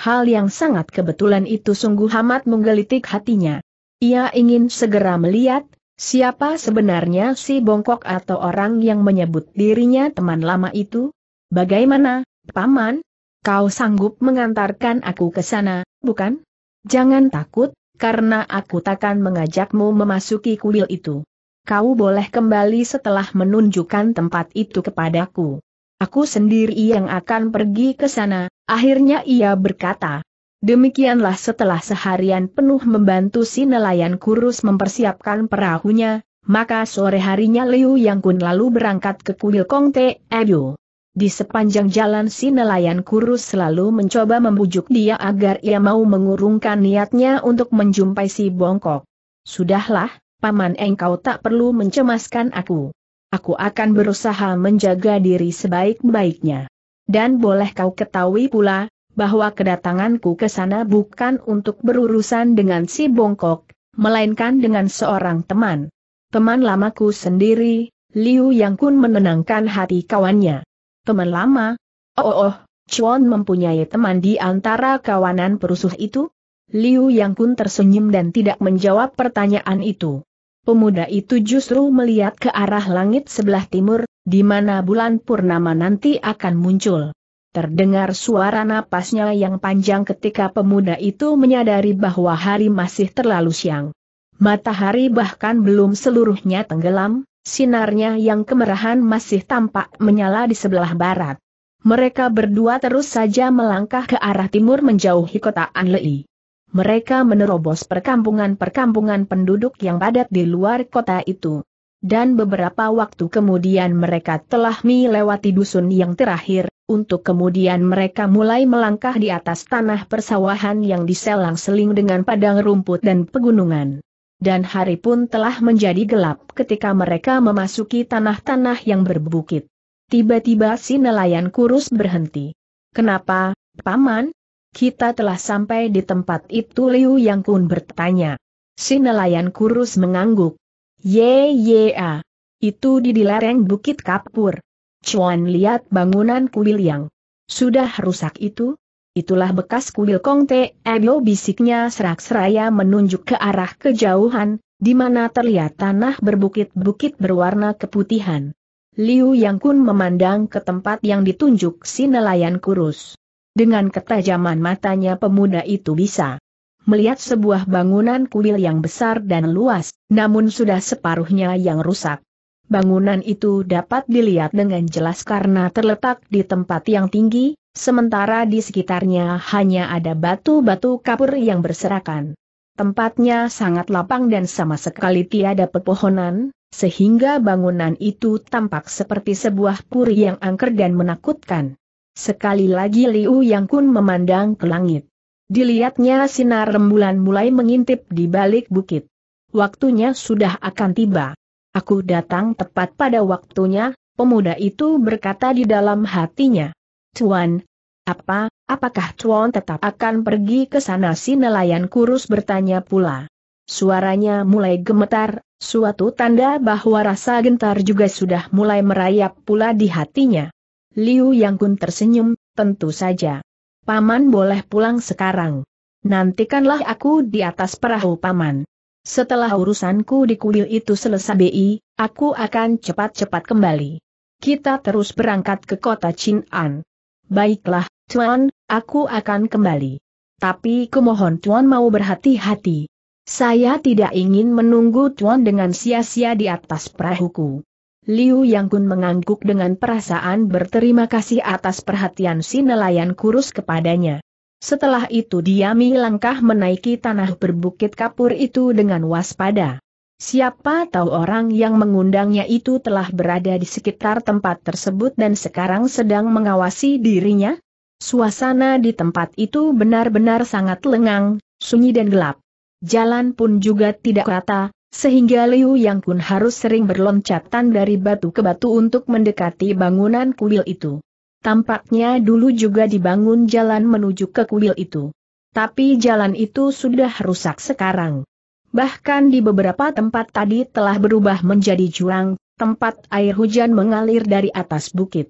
Hal yang sangat kebetulan itu sungguh amat menggelitik hatinya. Ia ingin segera melihat, siapa sebenarnya si bongkok atau orang yang menyebut dirinya teman lama itu? Bagaimana, Paman? Kau sanggup mengantarkan aku ke sana, bukan? Jangan takut, karena aku takkan mengajakmu memasuki kuil itu kau boleh kembali setelah menunjukkan tempat itu kepadaku. Aku sendiri yang akan pergi ke sana, akhirnya ia berkata. Demikianlah setelah seharian penuh membantu si nelayan kurus mempersiapkan perahunya, maka sore harinya Liu Yang Kun lalu berangkat ke kuil Kongte Edo. Di sepanjang jalan si nelayan kurus selalu mencoba membujuk dia agar ia mau mengurungkan niatnya untuk menjumpai si bongkok. Sudahlah, Paman engkau tak perlu mencemaskan aku. Aku akan berusaha menjaga diri sebaik-baiknya. Dan boleh kau ketahui pula, bahwa kedatanganku ke sana bukan untuk berurusan dengan si Bongkok, melainkan dengan seorang teman. Teman lamaku sendiri, Liu Yang Kun menenangkan hati kawannya. Teman lama? Oh, oh, oh Chuan mempunyai teman di antara kawanan perusuh itu? Liu Yang Kun tersenyum dan tidak menjawab pertanyaan itu pemuda itu justru melihat ke arah langit sebelah timur, di mana bulan purnama nanti akan muncul. Terdengar suara napasnya yang panjang ketika pemuda itu menyadari bahwa hari masih terlalu siang. Matahari bahkan belum seluruhnya tenggelam, sinarnya yang kemerahan masih tampak menyala di sebelah barat. Mereka berdua terus saja melangkah ke arah timur menjauhi kota Anlei mereka menerobos perkampungan-perkampungan penduduk yang padat di luar kota itu. Dan beberapa waktu kemudian mereka telah melewati dusun yang terakhir, untuk kemudian mereka mulai melangkah di atas tanah persawahan yang diselang-seling dengan padang rumput dan pegunungan. Dan hari pun telah menjadi gelap ketika mereka memasuki tanah-tanah yang berbukit. Tiba-tiba si nelayan kurus berhenti. Kenapa, Paman? kita telah sampai di tempat itu Liu Yang Kun bertanya. Si nelayan kurus mengangguk. Ye ye a. Itu di lereng Bukit Kapur. Chuan lihat bangunan kuil yang sudah rusak itu? Itulah bekas kuil Kong Te. Ebo bisiknya serak-seraya menunjuk ke arah kejauhan, di mana terlihat tanah berbukit-bukit berwarna keputihan. Liu Yang Kun memandang ke tempat yang ditunjuk si nelayan kurus. Dengan ketajaman matanya pemuda itu bisa melihat sebuah bangunan kuil yang besar dan luas, namun sudah separuhnya yang rusak. Bangunan itu dapat dilihat dengan jelas karena terletak di tempat yang tinggi, sementara di sekitarnya hanya ada batu-batu kapur yang berserakan. Tempatnya sangat lapang dan sama sekali tiada pepohonan, sehingga bangunan itu tampak seperti sebuah puri yang angker dan menakutkan. Sekali lagi Liu Yang Kun memandang ke langit. Dilihatnya sinar rembulan mulai mengintip di balik bukit. Waktunya sudah akan tiba. Aku datang tepat pada waktunya, pemuda itu berkata di dalam hatinya. Tuan, apa, apakah Tuan tetap akan pergi ke sana si nelayan kurus bertanya pula. Suaranya mulai gemetar, suatu tanda bahwa rasa gentar juga sudah mulai merayap pula di hatinya. Liu Yang Yangkun tersenyum, tentu saja. Paman boleh pulang sekarang. Nantikanlah aku di atas perahu paman. Setelah urusanku di kuil itu selesai BI, aku akan cepat-cepat kembali. Kita terus berangkat ke kota Chin'an. Baiklah, Tuan, aku akan kembali. Tapi kumohon Tuan mau berhati-hati. Saya tidak ingin menunggu Tuan dengan sia-sia di atas perahuku. Liu Yang Kun mengangguk dengan perasaan berterima kasih atas perhatian si nelayan kurus kepadanya. Setelah itu dia langkah menaiki tanah berbukit kapur itu dengan waspada. Siapa tahu orang yang mengundangnya itu telah berada di sekitar tempat tersebut dan sekarang sedang mengawasi dirinya? Suasana di tempat itu benar-benar sangat lengang, sunyi dan gelap. Jalan pun juga tidak rata, sehingga Liu Yang Kun harus sering berloncatan dari batu ke batu untuk mendekati bangunan kuil itu. Tampaknya dulu juga dibangun jalan menuju ke kuil itu. Tapi jalan itu sudah rusak sekarang. Bahkan di beberapa tempat tadi telah berubah menjadi jurang, tempat air hujan mengalir dari atas bukit.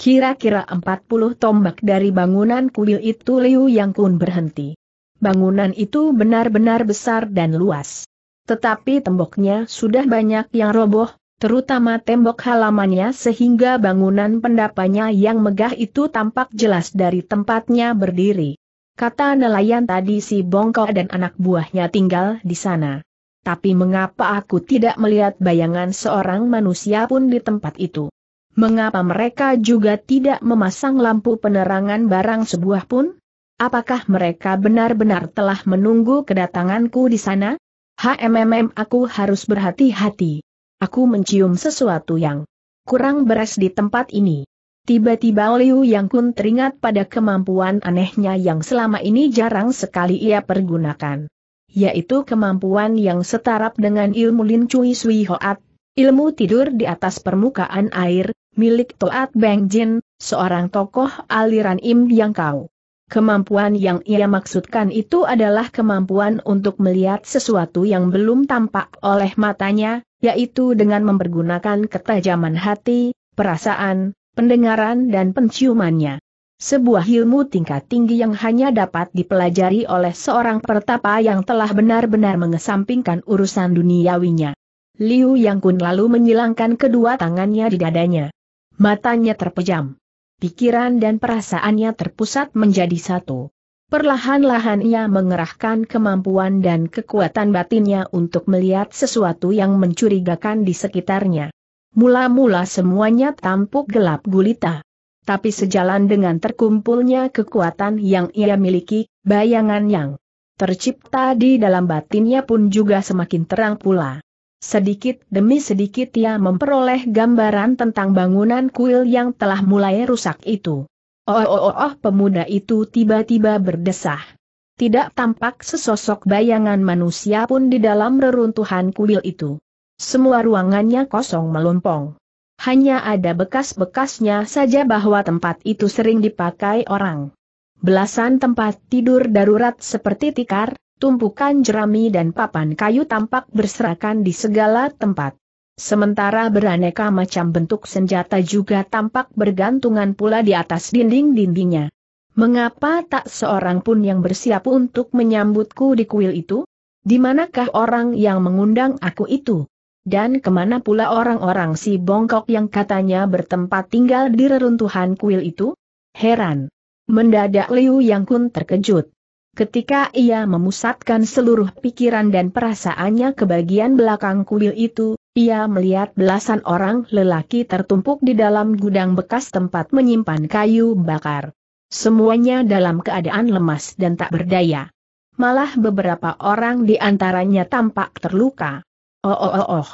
Kira-kira 40 tombak dari bangunan kuil itu Liu Yang Kun berhenti. Bangunan itu benar-benar besar dan luas. Tetapi temboknya sudah banyak yang roboh, terutama tembok halamannya sehingga bangunan pendapanya yang megah itu tampak jelas dari tempatnya berdiri. Kata nelayan tadi si Bongko dan anak buahnya tinggal di sana. Tapi mengapa aku tidak melihat bayangan seorang manusia pun di tempat itu? Mengapa mereka juga tidak memasang lampu penerangan barang sebuah pun? Apakah mereka benar-benar telah menunggu kedatanganku di sana? HMMM aku harus berhati-hati. Aku mencium sesuatu yang kurang beres di tempat ini. Tiba-tiba Liu Yang Kun teringat pada kemampuan anehnya yang selama ini jarang sekali ia pergunakan. Yaitu kemampuan yang setarap dengan ilmu Lin Cui Sui Hoat, ilmu tidur di atas permukaan air, milik Toat Beng Jin, seorang tokoh aliran Im Yang Kau. Kemampuan yang ia maksudkan itu adalah kemampuan untuk melihat sesuatu yang belum tampak oleh matanya, yaitu dengan mempergunakan ketajaman hati, perasaan, pendengaran dan penciumannya. Sebuah ilmu tingkat tinggi yang hanya dapat dipelajari oleh seorang pertapa yang telah benar-benar mengesampingkan urusan duniawinya. Liu Yang Kun lalu menyilangkan kedua tangannya di dadanya. Matanya terpejam pikiran dan perasaannya terpusat menjadi satu. Perlahan-lahan ia mengerahkan kemampuan dan kekuatan batinnya untuk melihat sesuatu yang mencurigakan di sekitarnya. Mula-mula semuanya tampuk gelap gulita. Tapi sejalan dengan terkumpulnya kekuatan yang ia miliki, bayangan yang tercipta di dalam batinnya pun juga semakin terang pula. Sedikit demi sedikit ia memperoleh gambaran tentang bangunan kuil yang telah mulai rusak itu. Oh, oh, oh, oh pemuda itu tiba-tiba berdesah. Tidak tampak sesosok bayangan manusia pun di dalam reruntuhan kuil itu. Semua ruangannya kosong melompong. Hanya ada bekas-bekasnya saja bahwa tempat itu sering dipakai orang. Belasan tempat tidur darurat seperti tikar, tumpukan jerami dan papan kayu tampak berserakan di segala tempat. Sementara beraneka macam bentuk senjata juga tampak bergantungan pula di atas dinding-dindingnya. Mengapa tak seorang pun yang bersiap untuk menyambutku di kuil itu? Di manakah orang yang mengundang aku itu? Dan kemana pula orang-orang si bongkok yang katanya bertempat tinggal di reruntuhan kuil itu? Heran. Mendadak Liu Yang Kun terkejut. Ketika ia memusatkan seluruh pikiran dan perasaannya ke bagian belakang kuil itu, ia melihat belasan orang lelaki tertumpuk di dalam gudang bekas tempat menyimpan kayu bakar. Semuanya dalam keadaan lemas dan tak berdaya. Malah beberapa orang di antaranya tampak terluka. Oh oh oh oh.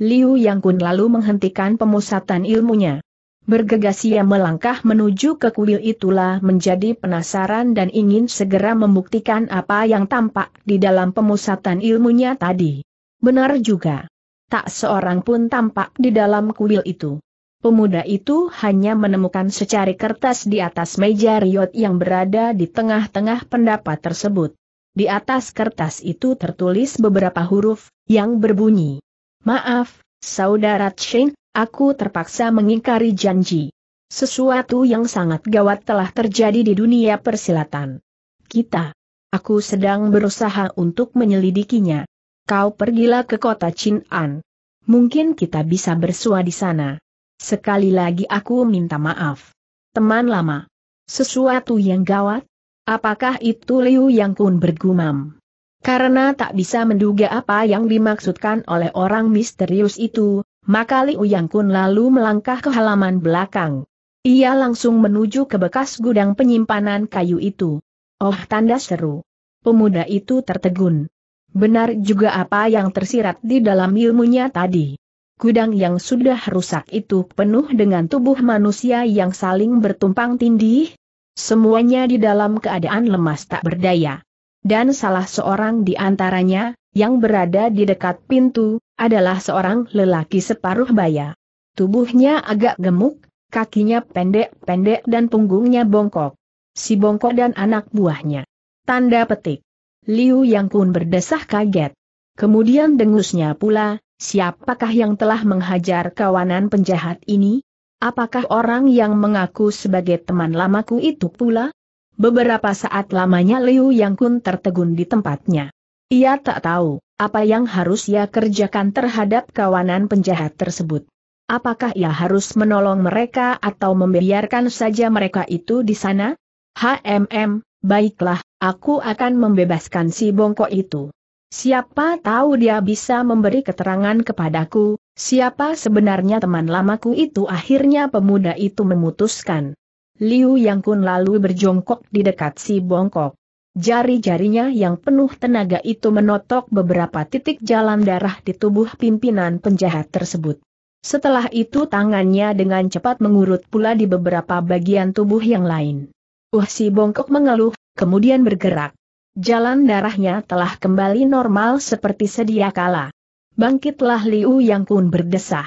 Liu Yang Kun lalu menghentikan pemusatan ilmunya. Bergegas ia melangkah menuju ke kuil itulah menjadi penasaran dan ingin segera membuktikan apa yang tampak di dalam pemusatan ilmunya tadi. Benar juga. Tak seorang pun tampak di dalam kuil itu. Pemuda itu hanya menemukan secari kertas di atas meja riot yang berada di tengah-tengah pendapat tersebut. Di atas kertas itu tertulis beberapa huruf, yang berbunyi. Maaf, Saudara Cheng, Aku terpaksa mengingkari janji. Sesuatu yang sangat gawat telah terjadi di dunia persilatan. Kita. Aku sedang berusaha untuk menyelidikinya. Kau pergilah ke kota Chin'an. Mungkin kita bisa bersua di sana. Sekali lagi aku minta maaf. Teman lama. Sesuatu yang gawat? Apakah itu Liu Yang Kun bergumam? Karena tak bisa menduga apa yang dimaksudkan oleh orang misterius itu, maka Liu Yang Kun lalu melangkah ke halaman belakang. Ia langsung menuju ke bekas gudang penyimpanan kayu itu. Oh tanda seru. Pemuda itu tertegun. Benar juga apa yang tersirat di dalam ilmunya tadi. Gudang yang sudah rusak itu penuh dengan tubuh manusia yang saling bertumpang tindih. Semuanya di dalam keadaan lemas tak berdaya. Dan salah seorang di antaranya, yang berada di dekat pintu, adalah seorang lelaki separuh baya. Tubuhnya agak gemuk, kakinya pendek-pendek dan punggungnya bongkok. Si bongkok dan anak buahnya. Tanda petik. Liu Yang Kun berdesah kaget. Kemudian dengusnya pula, siapakah yang telah menghajar kawanan penjahat ini? Apakah orang yang mengaku sebagai teman lamaku itu pula? Beberapa saat lamanya Liu Yang Kun tertegun di tempatnya. Ia tak tahu apa yang harus ia kerjakan terhadap kawanan penjahat tersebut. Apakah ia harus menolong mereka atau membiarkan saja mereka itu di sana? HMM, baiklah, aku akan membebaskan si bongkok itu. Siapa tahu dia bisa memberi keterangan kepadaku, siapa sebenarnya teman lamaku itu akhirnya pemuda itu memutuskan. Liu Yang Kun lalu berjongkok di dekat si bongkok. Jari-jarinya yang penuh tenaga itu menotok beberapa titik jalan darah di tubuh pimpinan penjahat tersebut. Setelah itu tangannya dengan cepat mengurut pula di beberapa bagian tubuh yang lain. Uh si bongkok mengeluh, kemudian bergerak. Jalan darahnya telah kembali normal seperti sedia kala. Bangkitlah Liu Yang Kun berdesah.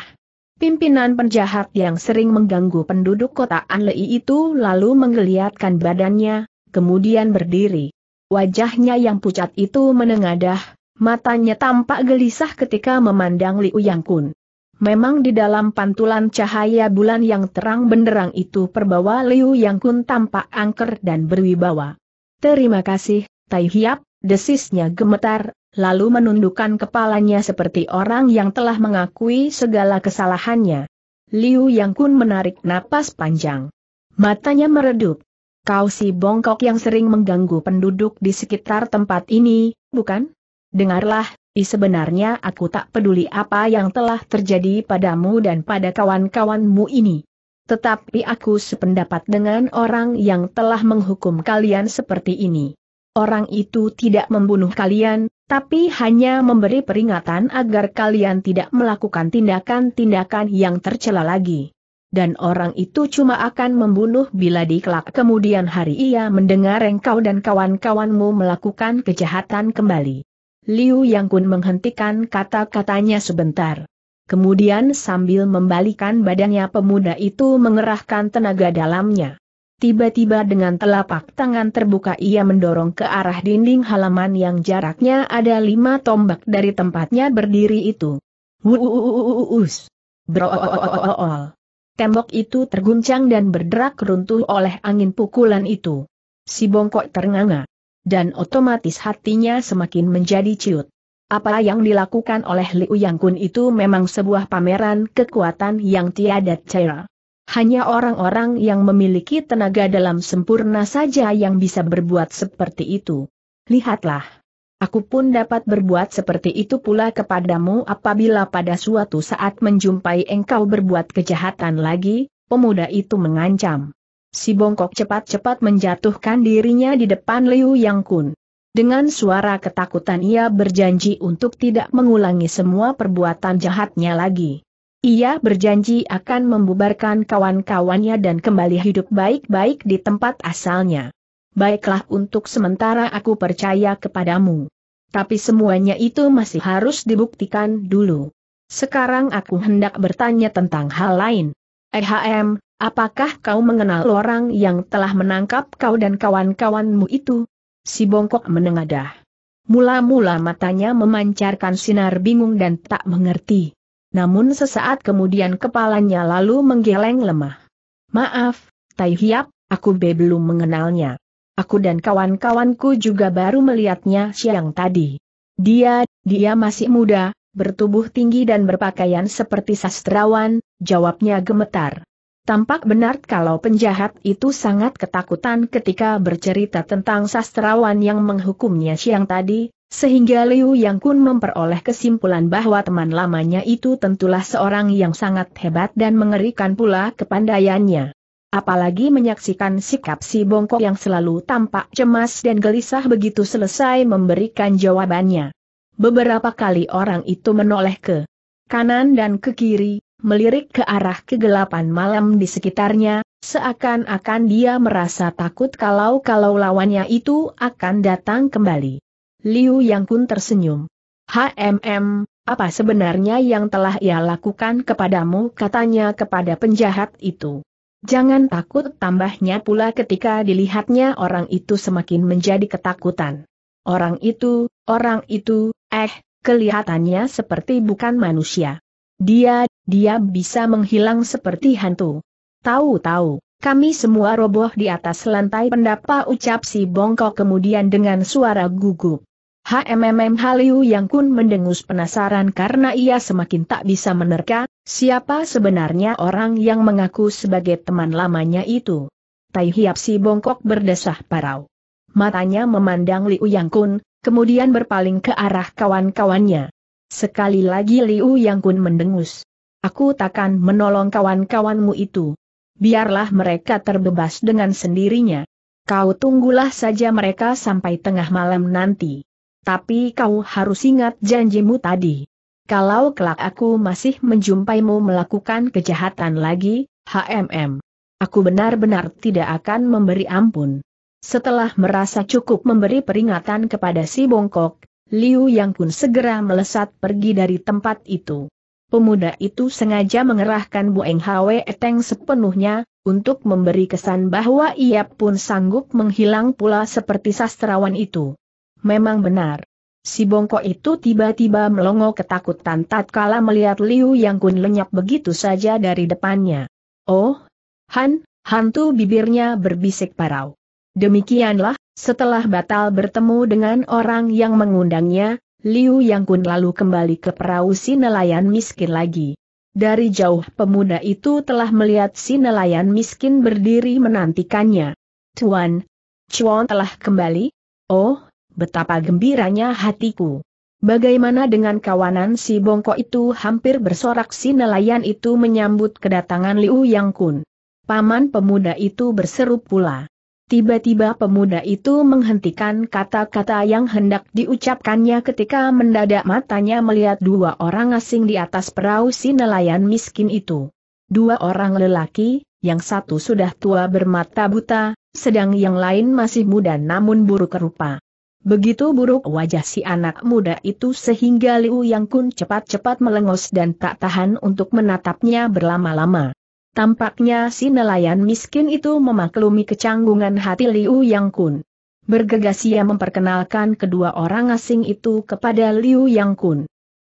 Pimpinan penjahat yang sering mengganggu penduduk kota Anlei itu lalu menggeliatkan badannya, kemudian berdiri. Wajahnya yang pucat itu menengadah, matanya tampak gelisah ketika memandang Liu Yang Kun. Memang di dalam pantulan cahaya bulan yang terang benderang itu perbawa Liu Yang Kun tampak angker dan berwibawa. Terima kasih, Tai Hiap, desisnya gemetar, lalu menundukkan kepalanya seperti orang yang telah mengakui segala kesalahannya. Liu Yang Kun menarik napas panjang. Matanya meredup. Kau si bongkok yang sering mengganggu penduduk di sekitar tempat ini, bukan? Dengarlah, I sebenarnya aku tak peduli apa yang telah terjadi padamu dan pada kawan-kawanmu ini. Tetapi aku sependapat dengan orang yang telah menghukum kalian seperti ini. Orang itu tidak membunuh kalian, tapi hanya memberi peringatan agar kalian tidak melakukan tindakan-tindakan yang tercela lagi dan orang itu cuma akan membunuh bila dikelak kemudian hari ia mendengar engkau dan kawan-kawanmu melakukan kejahatan kembali. Liu Yang Kun menghentikan kata-katanya sebentar. Kemudian sambil membalikan badannya pemuda itu mengerahkan tenaga dalamnya. Tiba-tiba dengan telapak tangan terbuka ia mendorong ke arah dinding halaman yang jaraknya ada lima tombak dari tempatnya berdiri itu. Wuuuus. Brool. Tembok itu terguncang dan berderak runtuh oleh angin pukulan itu. Si bongkok ternganga. Dan otomatis hatinya semakin menjadi ciut. Apa yang dilakukan oleh Liu Yang Kun itu memang sebuah pameran kekuatan yang tiada cara. Hanya orang-orang yang memiliki tenaga dalam sempurna saja yang bisa berbuat seperti itu. Lihatlah aku pun dapat berbuat seperti itu pula kepadamu apabila pada suatu saat menjumpai engkau berbuat kejahatan lagi, pemuda itu mengancam. Si bongkok cepat-cepat menjatuhkan dirinya di depan Liu Yang Kun. Dengan suara ketakutan ia berjanji untuk tidak mengulangi semua perbuatan jahatnya lagi. Ia berjanji akan membubarkan kawan-kawannya dan kembali hidup baik-baik di tempat asalnya. Baiklah untuk sementara aku percaya kepadamu. Tapi semuanya itu masih harus dibuktikan dulu. Sekarang aku hendak bertanya tentang hal lain. EHM, apakah kau mengenal orang yang telah menangkap kau dan kawan-kawanmu itu? Si bongkok menengadah. Mula-mula matanya memancarkan sinar bingung dan tak mengerti. Namun sesaat kemudian kepalanya lalu menggeleng lemah. Maaf, Tai Hiap, aku be belum mengenalnya. Aku dan kawan-kawanku juga baru melihatnya siang tadi. Dia, dia masih muda, bertubuh tinggi dan berpakaian seperti sastrawan, jawabnya gemetar. Tampak benar kalau penjahat itu sangat ketakutan ketika bercerita tentang sastrawan yang menghukumnya siang tadi, sehingga Liu Yang Kun memperoleh kesimpulan bahwa teman lamanya itu tentulah seorang yang sangat hebat dan mengerikan pula kepandaiannya apalagi menyaksikan sikap si bongkok yang selalu tampak cemas dan gelisah begitu selesai memberikan jawabannya. Beberapa kali orang itu menoleh ke kanan dan ke kiri, melirik ke arah kegelapan malam di sekitarnya, seakan-akan dia merasa takut kalau-kalau lawannya itu akan datang kembali. Liu Yang Kun tersenyum. HMM, apa sebenarnya yang telah ia lakukan kepadamu katanya kepada penjahat itu. Jangan takut tambahnya pula ketika dilihatnya orang itu semakin menjadi ketakutan. Orang itu, orang itu, eh, kelihatannya seperti bukan manusia. Dia, dia bisa menghilang seperti hantu. Tahu-tahu, kami semua roboh di atas lantai pendapa ucap si bongkok kemudian dengan suara gugup. HMMM Haliu Yang Kun mendengus penasaran karena ia semakin tak bisa menerka, siapa sebenarnya orang yang mengaku sebagai teman lamanya itu. Tai Hiap si bongkok berdesah parau. Matanya memandang Liu Yang Kun, kemudian berpaling ke arah kawan-kawannya. Sekali lagi Liu Yang Kun mendengus. Aku takkan menolong kawan-kawanmu itu. Biarlah mereka terbebas dengan sendirinya. Kau tunggulah saja mereka sampai tengah malam nanti tapi kau harus ingat janjimu tadi. Kalau kelak aku masih menjumpaimu melakukan kejahatan lagi, HMM. Aku benar-benar tidak akan memberi ampun. Setelah merasa cukup memberi peringatan kepada si bongkok, Liu Yang pun segera melesat pergi dari tempat itu. Pemuda itu sengaja mengerahkan Bu Eng Hwe Eteng sepenuhnya, untuk memberi kesan bahwa ia pun sanggup menghilang pula seperti sastrawan itu. Memang benar. Si bongkok itu tiba-tiba melongo ketakutan tatkala melihat Liu Yang Kun lenyap begitu saja dari depannya. Oh, Han, hantu bibirnya berbisik parau. Demikianlah, setelah batal bertemu dengan orang yang mengundangnya, Liu Yang Kun lalu kembali ke perahu si nelayan miskin lagi. Dari jauh pemuda itu telah melihat si nelayan miskin berdiri menantikannya. Tuan, Chuan telah kembali? Oh, Betapa gembiranya hatiku. Bagaimana dengan kawanan si bongkok itu hampir bersorak si nelayan itu menyambut kedatangan Liu Yang Kun. Paman pemuda itu berseru pula. Tiba-tiba pemuda itu menghentikan kata-kata yang hendak diucapkannya ketika mendadak matanya melihat dua orang asing di atas perahu si nelayan miskin itu. Dua orang lelaki, yang satu sudah tua bermata buta, sedang yang lain masih muda namun buruk rupa. Begitu buruk wajah si anak muda itu sehingga Liu Yang Kun cepat-cepat melengos dan tak tahan untuk menatapnya berlama-lama. Tampaknya si nelayan miskin itu memaklumi kecanggungan hati Liu Yang Kun. Bergegas ia memperkenalkan kedua orang asing itu kepada Liu Yang Kun.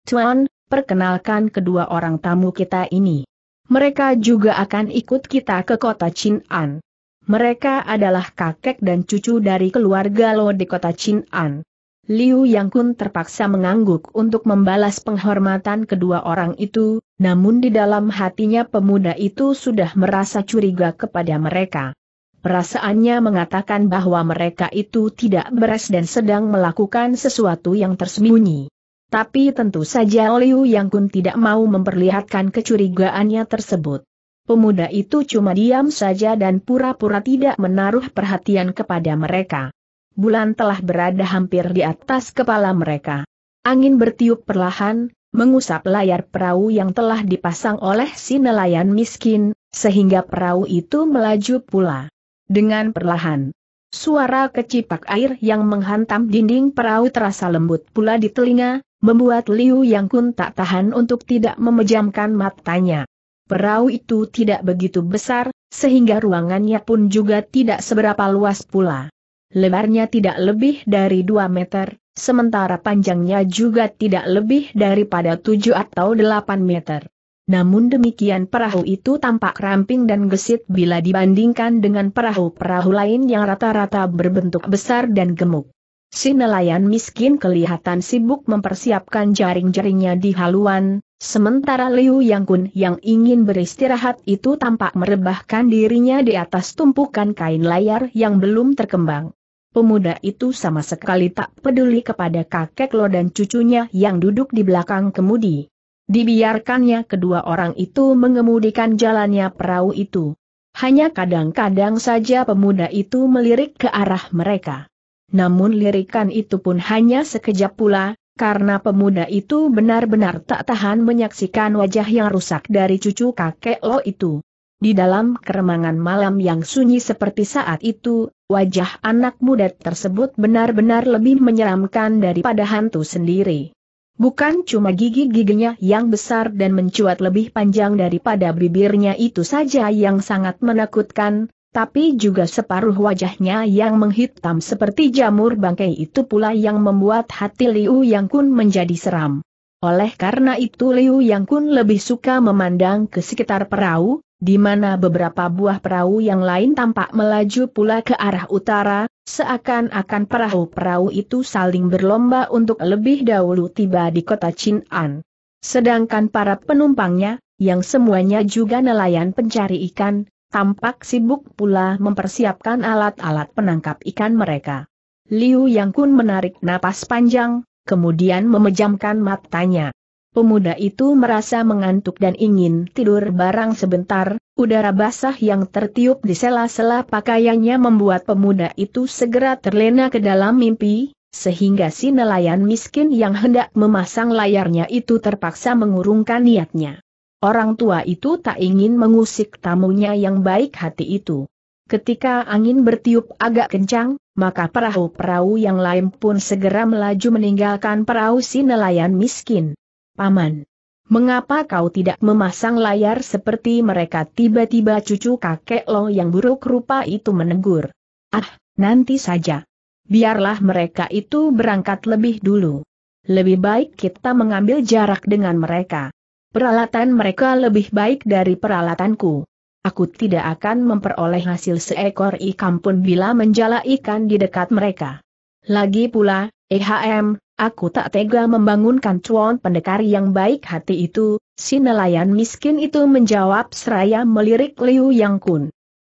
Tuan, perkenalkan kedua orang tamu kita ini. Mereka juga akan ikut kita ke kota Chin'an. Mereka adalah kakek dan cucu dari keluarga Lo di kota Chin'an. Liu Yang Kun terpaksa mengangguk untuk membalas penghormatan kedua orang itu, namun di dalam hatinya pemuda itu sudah merasa curiga kepada mereka. Perasaannya mengatakan bahwa mereka itu tidak beres dan sedang melakukan sesuatu yang tersembunyi. Tapi tentu saja Liu Yang Kun tidak mau memperlihatkan kecurigaannya tersebut pemuda itu cuma diam saja dan pura-pura tidak menaruh perhatian kepada mereka. Bulan telah berada hampir di atas kepala mereka. Angin bertiup perlahan, mengusap layar perahu yang telah dipasang oleh si nelayan miskin, sehingga perahu itu melaju pula. Dengan perlahan, suara kecipak air yang menghantam dinding perahu terasa lembut pula di telinga, membuat Liu Yang Kun tak tahan untuk tidak memejamkan matanya. Perahu itu tidak begitu besar, sehingga ruangannya pun juga tidak seberapa luas pula. Lebarnya tidak lebih dari 2 meter, sementara panjangnya juga tidak lebih daripada 7 atau 8 meter. Namun demikian perahu itu tampak ramping dan gesit bila dibandingkan dengan perahu-perahu lain yang rata-rata berbentuk besar dan gemuk. Si nelayan miskin kelihatan sibuk mempersiapkan jaring-jaringnya di haluan, sementara Liu Yang Kun yang ingin beristirahat itu tampak merebahkan dirinya di atas tumpukan kain layar yang belum terkembang. Pemuda itu sama sekali tak peduli kepada kakek lo dan cucunya yang duduk di belakang kemudi. Dibiarkannya kedua orang itu mengemudikan jalannya perahu itu. Hanya kadang-kadang saja pemuda itu melirik ke arah mereka namun lirikan itu pun hanya sekejap pula, karena pemuda itu benar-benar tak tahan menyaksikan wajah yang rusak dari cucu kakek Lo itu. Di dalam keremangan malam yang sunyi seperti saat itu, wajah anak muda tersebut benar-benar lebih menyeramkan daripada hantu sendiri. Bukan cuma gigi-giginya yang besar dan mencuat lebih panjang daripada bibirnya itu saja yang sangat menakutkan, tapi juga separuh wajahnya yang menghitam seperti jamur bangkai itu pula yang membuat hati Liu Yang Kun menjadi seram. Oleh karena itu Liu Yang Kun lebih suka memandang ke sekitar perahu, di mana beberapa buah perahu yang lain tampak melaju pula ke arah utara, seakan-akan perahu-perahu itu saling berlomba untuk lebih dahulu tiba di kota Chin'an. Sedangkan para penumpangnya, yang semuanya juga nelayan pencari ikan, tampak sibuk pula mempersiapkan alat-alat penangkap ikan mereka. Liu Yang Kun menarik napas panjang, kemudian memejamkan matanya. Pemuda itu merasa mengantuk dan ingin tidur barang sebentar, udara basah yang tertiup di sela-sela pakaiannya membuat pemuda itu segera terlena ke dalam mimpi, sehingga si nelayan miskin yang hendak memasang layarnya itu terpaksa mengurungkan niatnya. Orang tua itu tak ingin mengusik tamunya yang baik hati itu. Ketika angin bertiup agak kencang, maka perahu-perahu yang lain pun segera melaju meninggalkan perahu si nelayan miskin. Paman, mengapa kau tidak memasang layar seperti mereka tiba-tiba cucu kakek lo yang buruk rupa itu menegur? Ah, nanti saja. Biarlah mereka itu berangkat lebih dulu. Lebih baik kita mengambil jarak dengan mereka. Peralatan mereka lebih baik dari peralatanku. Aku tidak akan memperoleh hasil seekor ikan pun bila menjala ikan di dekat mereka. Lagi pula, EHM, aku tak tega membangunkan cuan pendekar yang baik hati itu, si nelayan miskin itu menjawab seraya melirik Liu Yang Kun.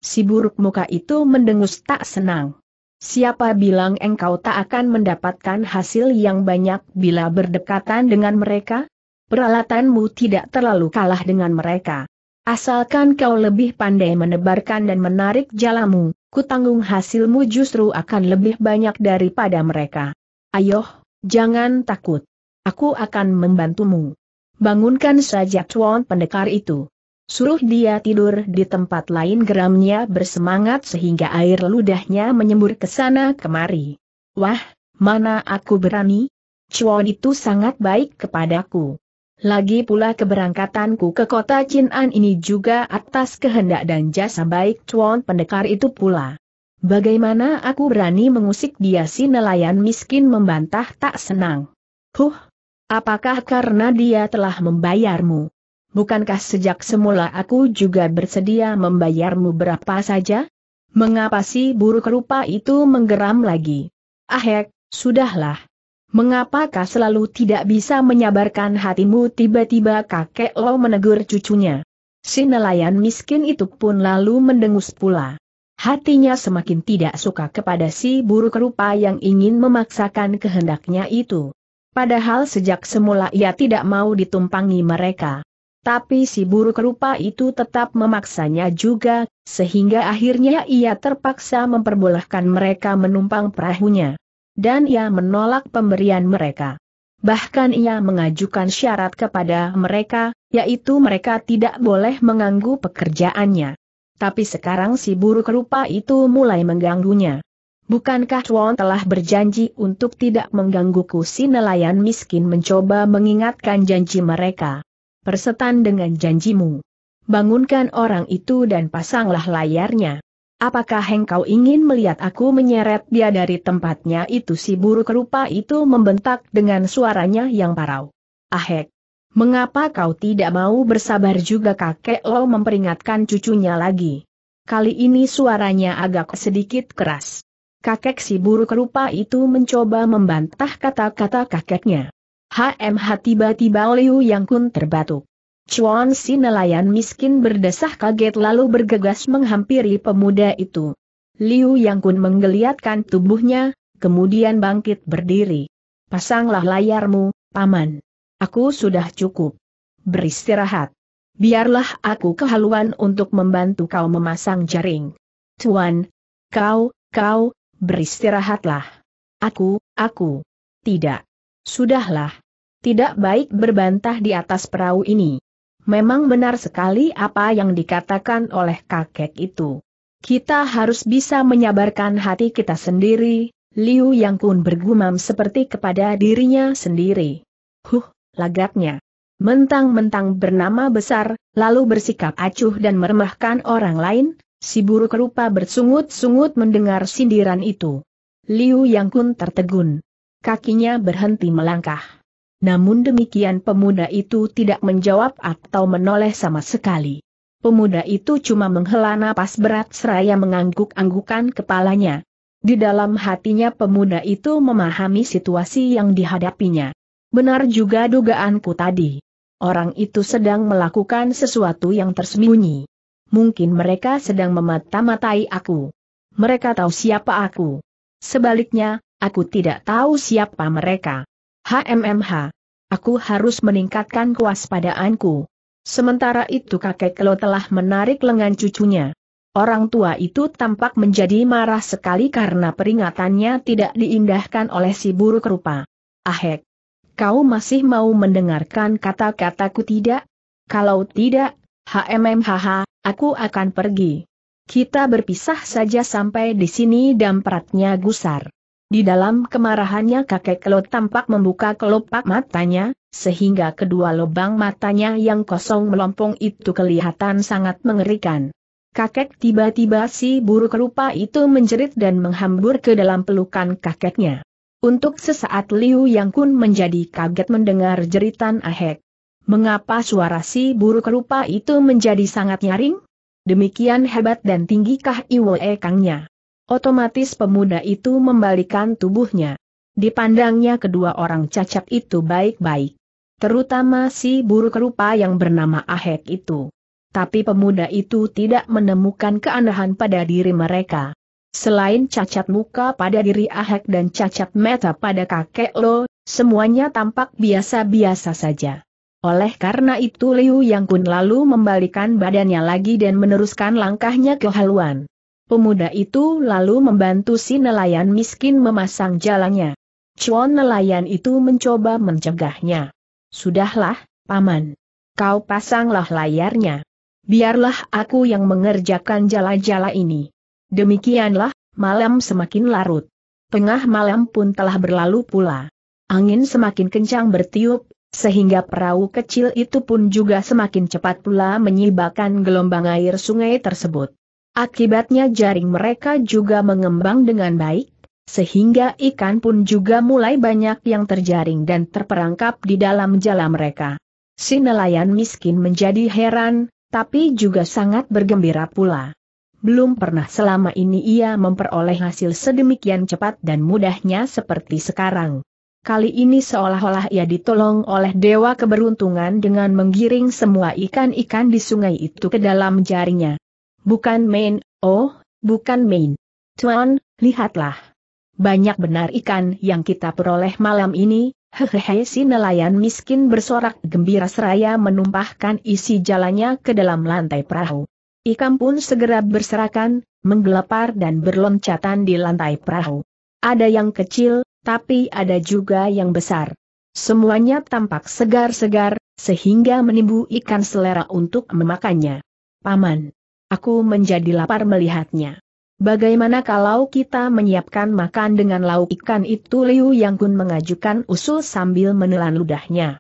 Si buruk muka itu mendengus tak senang. Siapa bilang engkau tak akan mendapatkan hasil yang banyak bila berdekatan dengan mereka? peralatanmu tidak terlalu kalah dengan mereka. Asalkan kau lebih pandai menebarkan dan menarik jalamu, kutanggung hasilmu justru akan lebih banyak daripada mereka. Ayoh, jangan takut. Aku akan membantumu. Bangunkan saja tuan pendekar itu. Suruh dia tidur di tempat lain geramnya bersemangat sehingga air ludahnya menyembur ke sana kemari. Wah, mana aku berani? Cuan itu sangat baik kepadaku. Lagi pula keberangkatanku ke kota Chin'an ini juga atas kehendak dan jasa baik Chuan pendekar itu pula. Bagaimana aku berani mengusik dia si nelayan miskin membantah tak senang. Huh, apakah karena dia telah membayarmu? Bukankah sejak semula aku juga bersedia membayarmu berapa saja? Mengapa si buruk rupa itu menggeram lagi? Ahek, ah, sudahlah, Mengapakah selalu tidak bisa menyabarkan hatimu tiba-tiba kakek Lo menegur cucunya. Si nelayan miskin itu pun lalu mendengus pula. Hatinya semakin tidak suka kepada si buruk rupa yang ingin memaksakan kehendaknya itu. Padahal sejak semula ia tidak mau ditumpangi mereka. Tapi si buruk rupa itu tetap memaksanya juga, sehingga akhirnya ia terpaksa memperbolehkan mereka menumpang perahunya dan ia menolak pemberian mereka. Bahkan ia mengajukan syarat kepada mereka, yaitu mereka tidak boleh mengganggu pekerjaannya. Tapi sekarang si buruk rupa itu mulai mengganggunya. Bukankah Chuan telah berjanji untuk tidak menggangguku si nelayan miskin mencoba mengingatkan janji mereka. Persetan dengan janjimu. Bangunkan orang itu dan pasanglah layarnya. Apakah engkau ingin melihat aku menyeret dia dari tempatnya itu si buruk rupa itu membentak dengan suaranya yang parau. Ahek! Mengapa kau tidak mau bersabar juga kakek Lo memperingatkan cucunya lagi? Kali ini suaranya agak sedikit keras. Kakek si buruk rupa itu mencoba membantah kata-kata kakeknya. HMH tiba-tiba Liu Yang Kun terbatuk. Chuan si nelayan miskin berdesah kaget lalu bergegas menghampiri pemuda itu. Liu Yang Kun menggeliatkan tubuhnya, kemudian bangkit berdiri. Pasanglah layarmu, paman. Aku sudah cukup. Beristirahat. Biarlah aku kehaluan untuk membantu kau memasang jaring. Tuan, kau, kau, beristirahatlah. Aku, aku. Tidak. Sudahlah. Tidak baik berbantah di atas perahu ini. Memang benar sekali apa yang dikatakan oleh kakek itu. Kita harus bisa menyabarkan hati kita sendiri, Liu Yang Kun bergumam seperti kepada dirinya sendiri. Huh, lagaknya. Mentang-mentang bernama besar, lalu bersikap acuh dan meremahkan orang lain, si buruk rupa bersungut-sungut mendengar sindiran itu. Liu Yang Kun tertegun. Kakinya berhenti melangkah. Namun demikian pemuda itu tidak menjawab atau menoleh sama sekali. Pemuda itu cuma menghela napas berat seraya mengangguk-anggukan kepalanya. Di dalam hatinya pemuda itu memahami situasi yang dihadapinya. Benar juga dugaanku tadi. Orang itu sedang melakukan sesuatu yang tersembunyi. Mungkin mereka sedang memata-matai aku. Mereka tahu siapa aku. Sebaliknya, aku tidak tahu siapa mereka. HMMH aku harus meningkatkan kewaspadaanku. Sementara itu kakek Kelo telah menarik lengan cucunya. Orang tua itu tampak menjadi marah sekali karena peringatannya tidak diindahkan oleh si buruk rupa. Ahek, kau masih mau mendengarkan kata-kataku tidak? Kalau tidak, HMMHH, aku akan pergi. Kita berpisah saja sampai di sini dan peratnya gusar. Di dalam kemarahannya kakek Kelo tampak membuka kelopak matanya, sehingga kedua lubang matanya yang kosong melompong itu kelihatan sangat mengerikan. Kakek tiba-tiba si buruk rupa itu menjerit dan menghambur ke dalam pelukan kakeknya. Untuk sesaat Liu Yang Kun menjadi kaget mendengar jeritan Ahek. Mengapa suara si buruk rupa itu menjadi sangat nyaring? Demikian hebat dan tinggikah Iwo Ekangnya. Otomatis pemuda itu membalikan tubuhnya. Dipandangnya kedua orang cacat itu baik-baik. Terutama si buruk rupa yang bernama Ahek itu. Tapi pemuda itu tidak menemukan keanehan pada diri mereka. Selain cacat muka pada diri Ahek dan cacat mata pada kakek Lo, semuanya tampak biasa-biasa saja. Oleh karena itu Liu Yang Kun lalu membalikan badannya lagi dan meneruskan langkahnya ke haluan. Pemuda itu lalu membantu si nelayan miskin memasang jalannya. Cuan nelayan itu mencoba mencegahnya. Sudahlah, Paman. Kau pasanglah layarnya. Biarlah aku yang mengerjakan jala-jala ini. Demikianlah, malam semakin larut. Tengah malam pun telah berlalu pula. Angin semakin kencang bertiup, sehingga perahu kecil itu pun juga semakin cepat pula menyibakkan gelombang air sungai tersebut. Akibatnya jaring mereka juga mengembang dengan baik, sehingga ikan pun juga mulai banyak yang terjaring dan terperangkap di dalam jala mereka. Si nelayan miskin menjadi heran, tapi juga sangat bergembira pula. Belum pernah selama ini ia memperoleh hasil sedemikian cepat dan mudahnya seperti sekarang. Kali ini seolah-olah ia ditolong oleh dewa keberuntungan dengan menggiring semua ikan-ikan di sungai itu ke dalam jaringnya. Bukan main, oh, bukan main. Tuan, lihatlah. Banyak benar ikan yang kita peroleh malam ini, hehehe si nelayan miskin bersorak gembira seraya menumpahkan isi jalannya ke dalam lantai perahu. Ikan pun segera berserakan, menggelepar dan berloncatan di lantai perahu. Ada yang kecil, tapi ada juga yang besar. Semuanya tampak segar-segar, sehingga menimbul ikan selera untuk memakannya. Paman, Aku menjadi lapar melihatnya. Bagaimana kalau kita menyiapkan makan dengan lauk ikan itu Liu Yang Kun mengajukan usul sambil menelan ludahnya.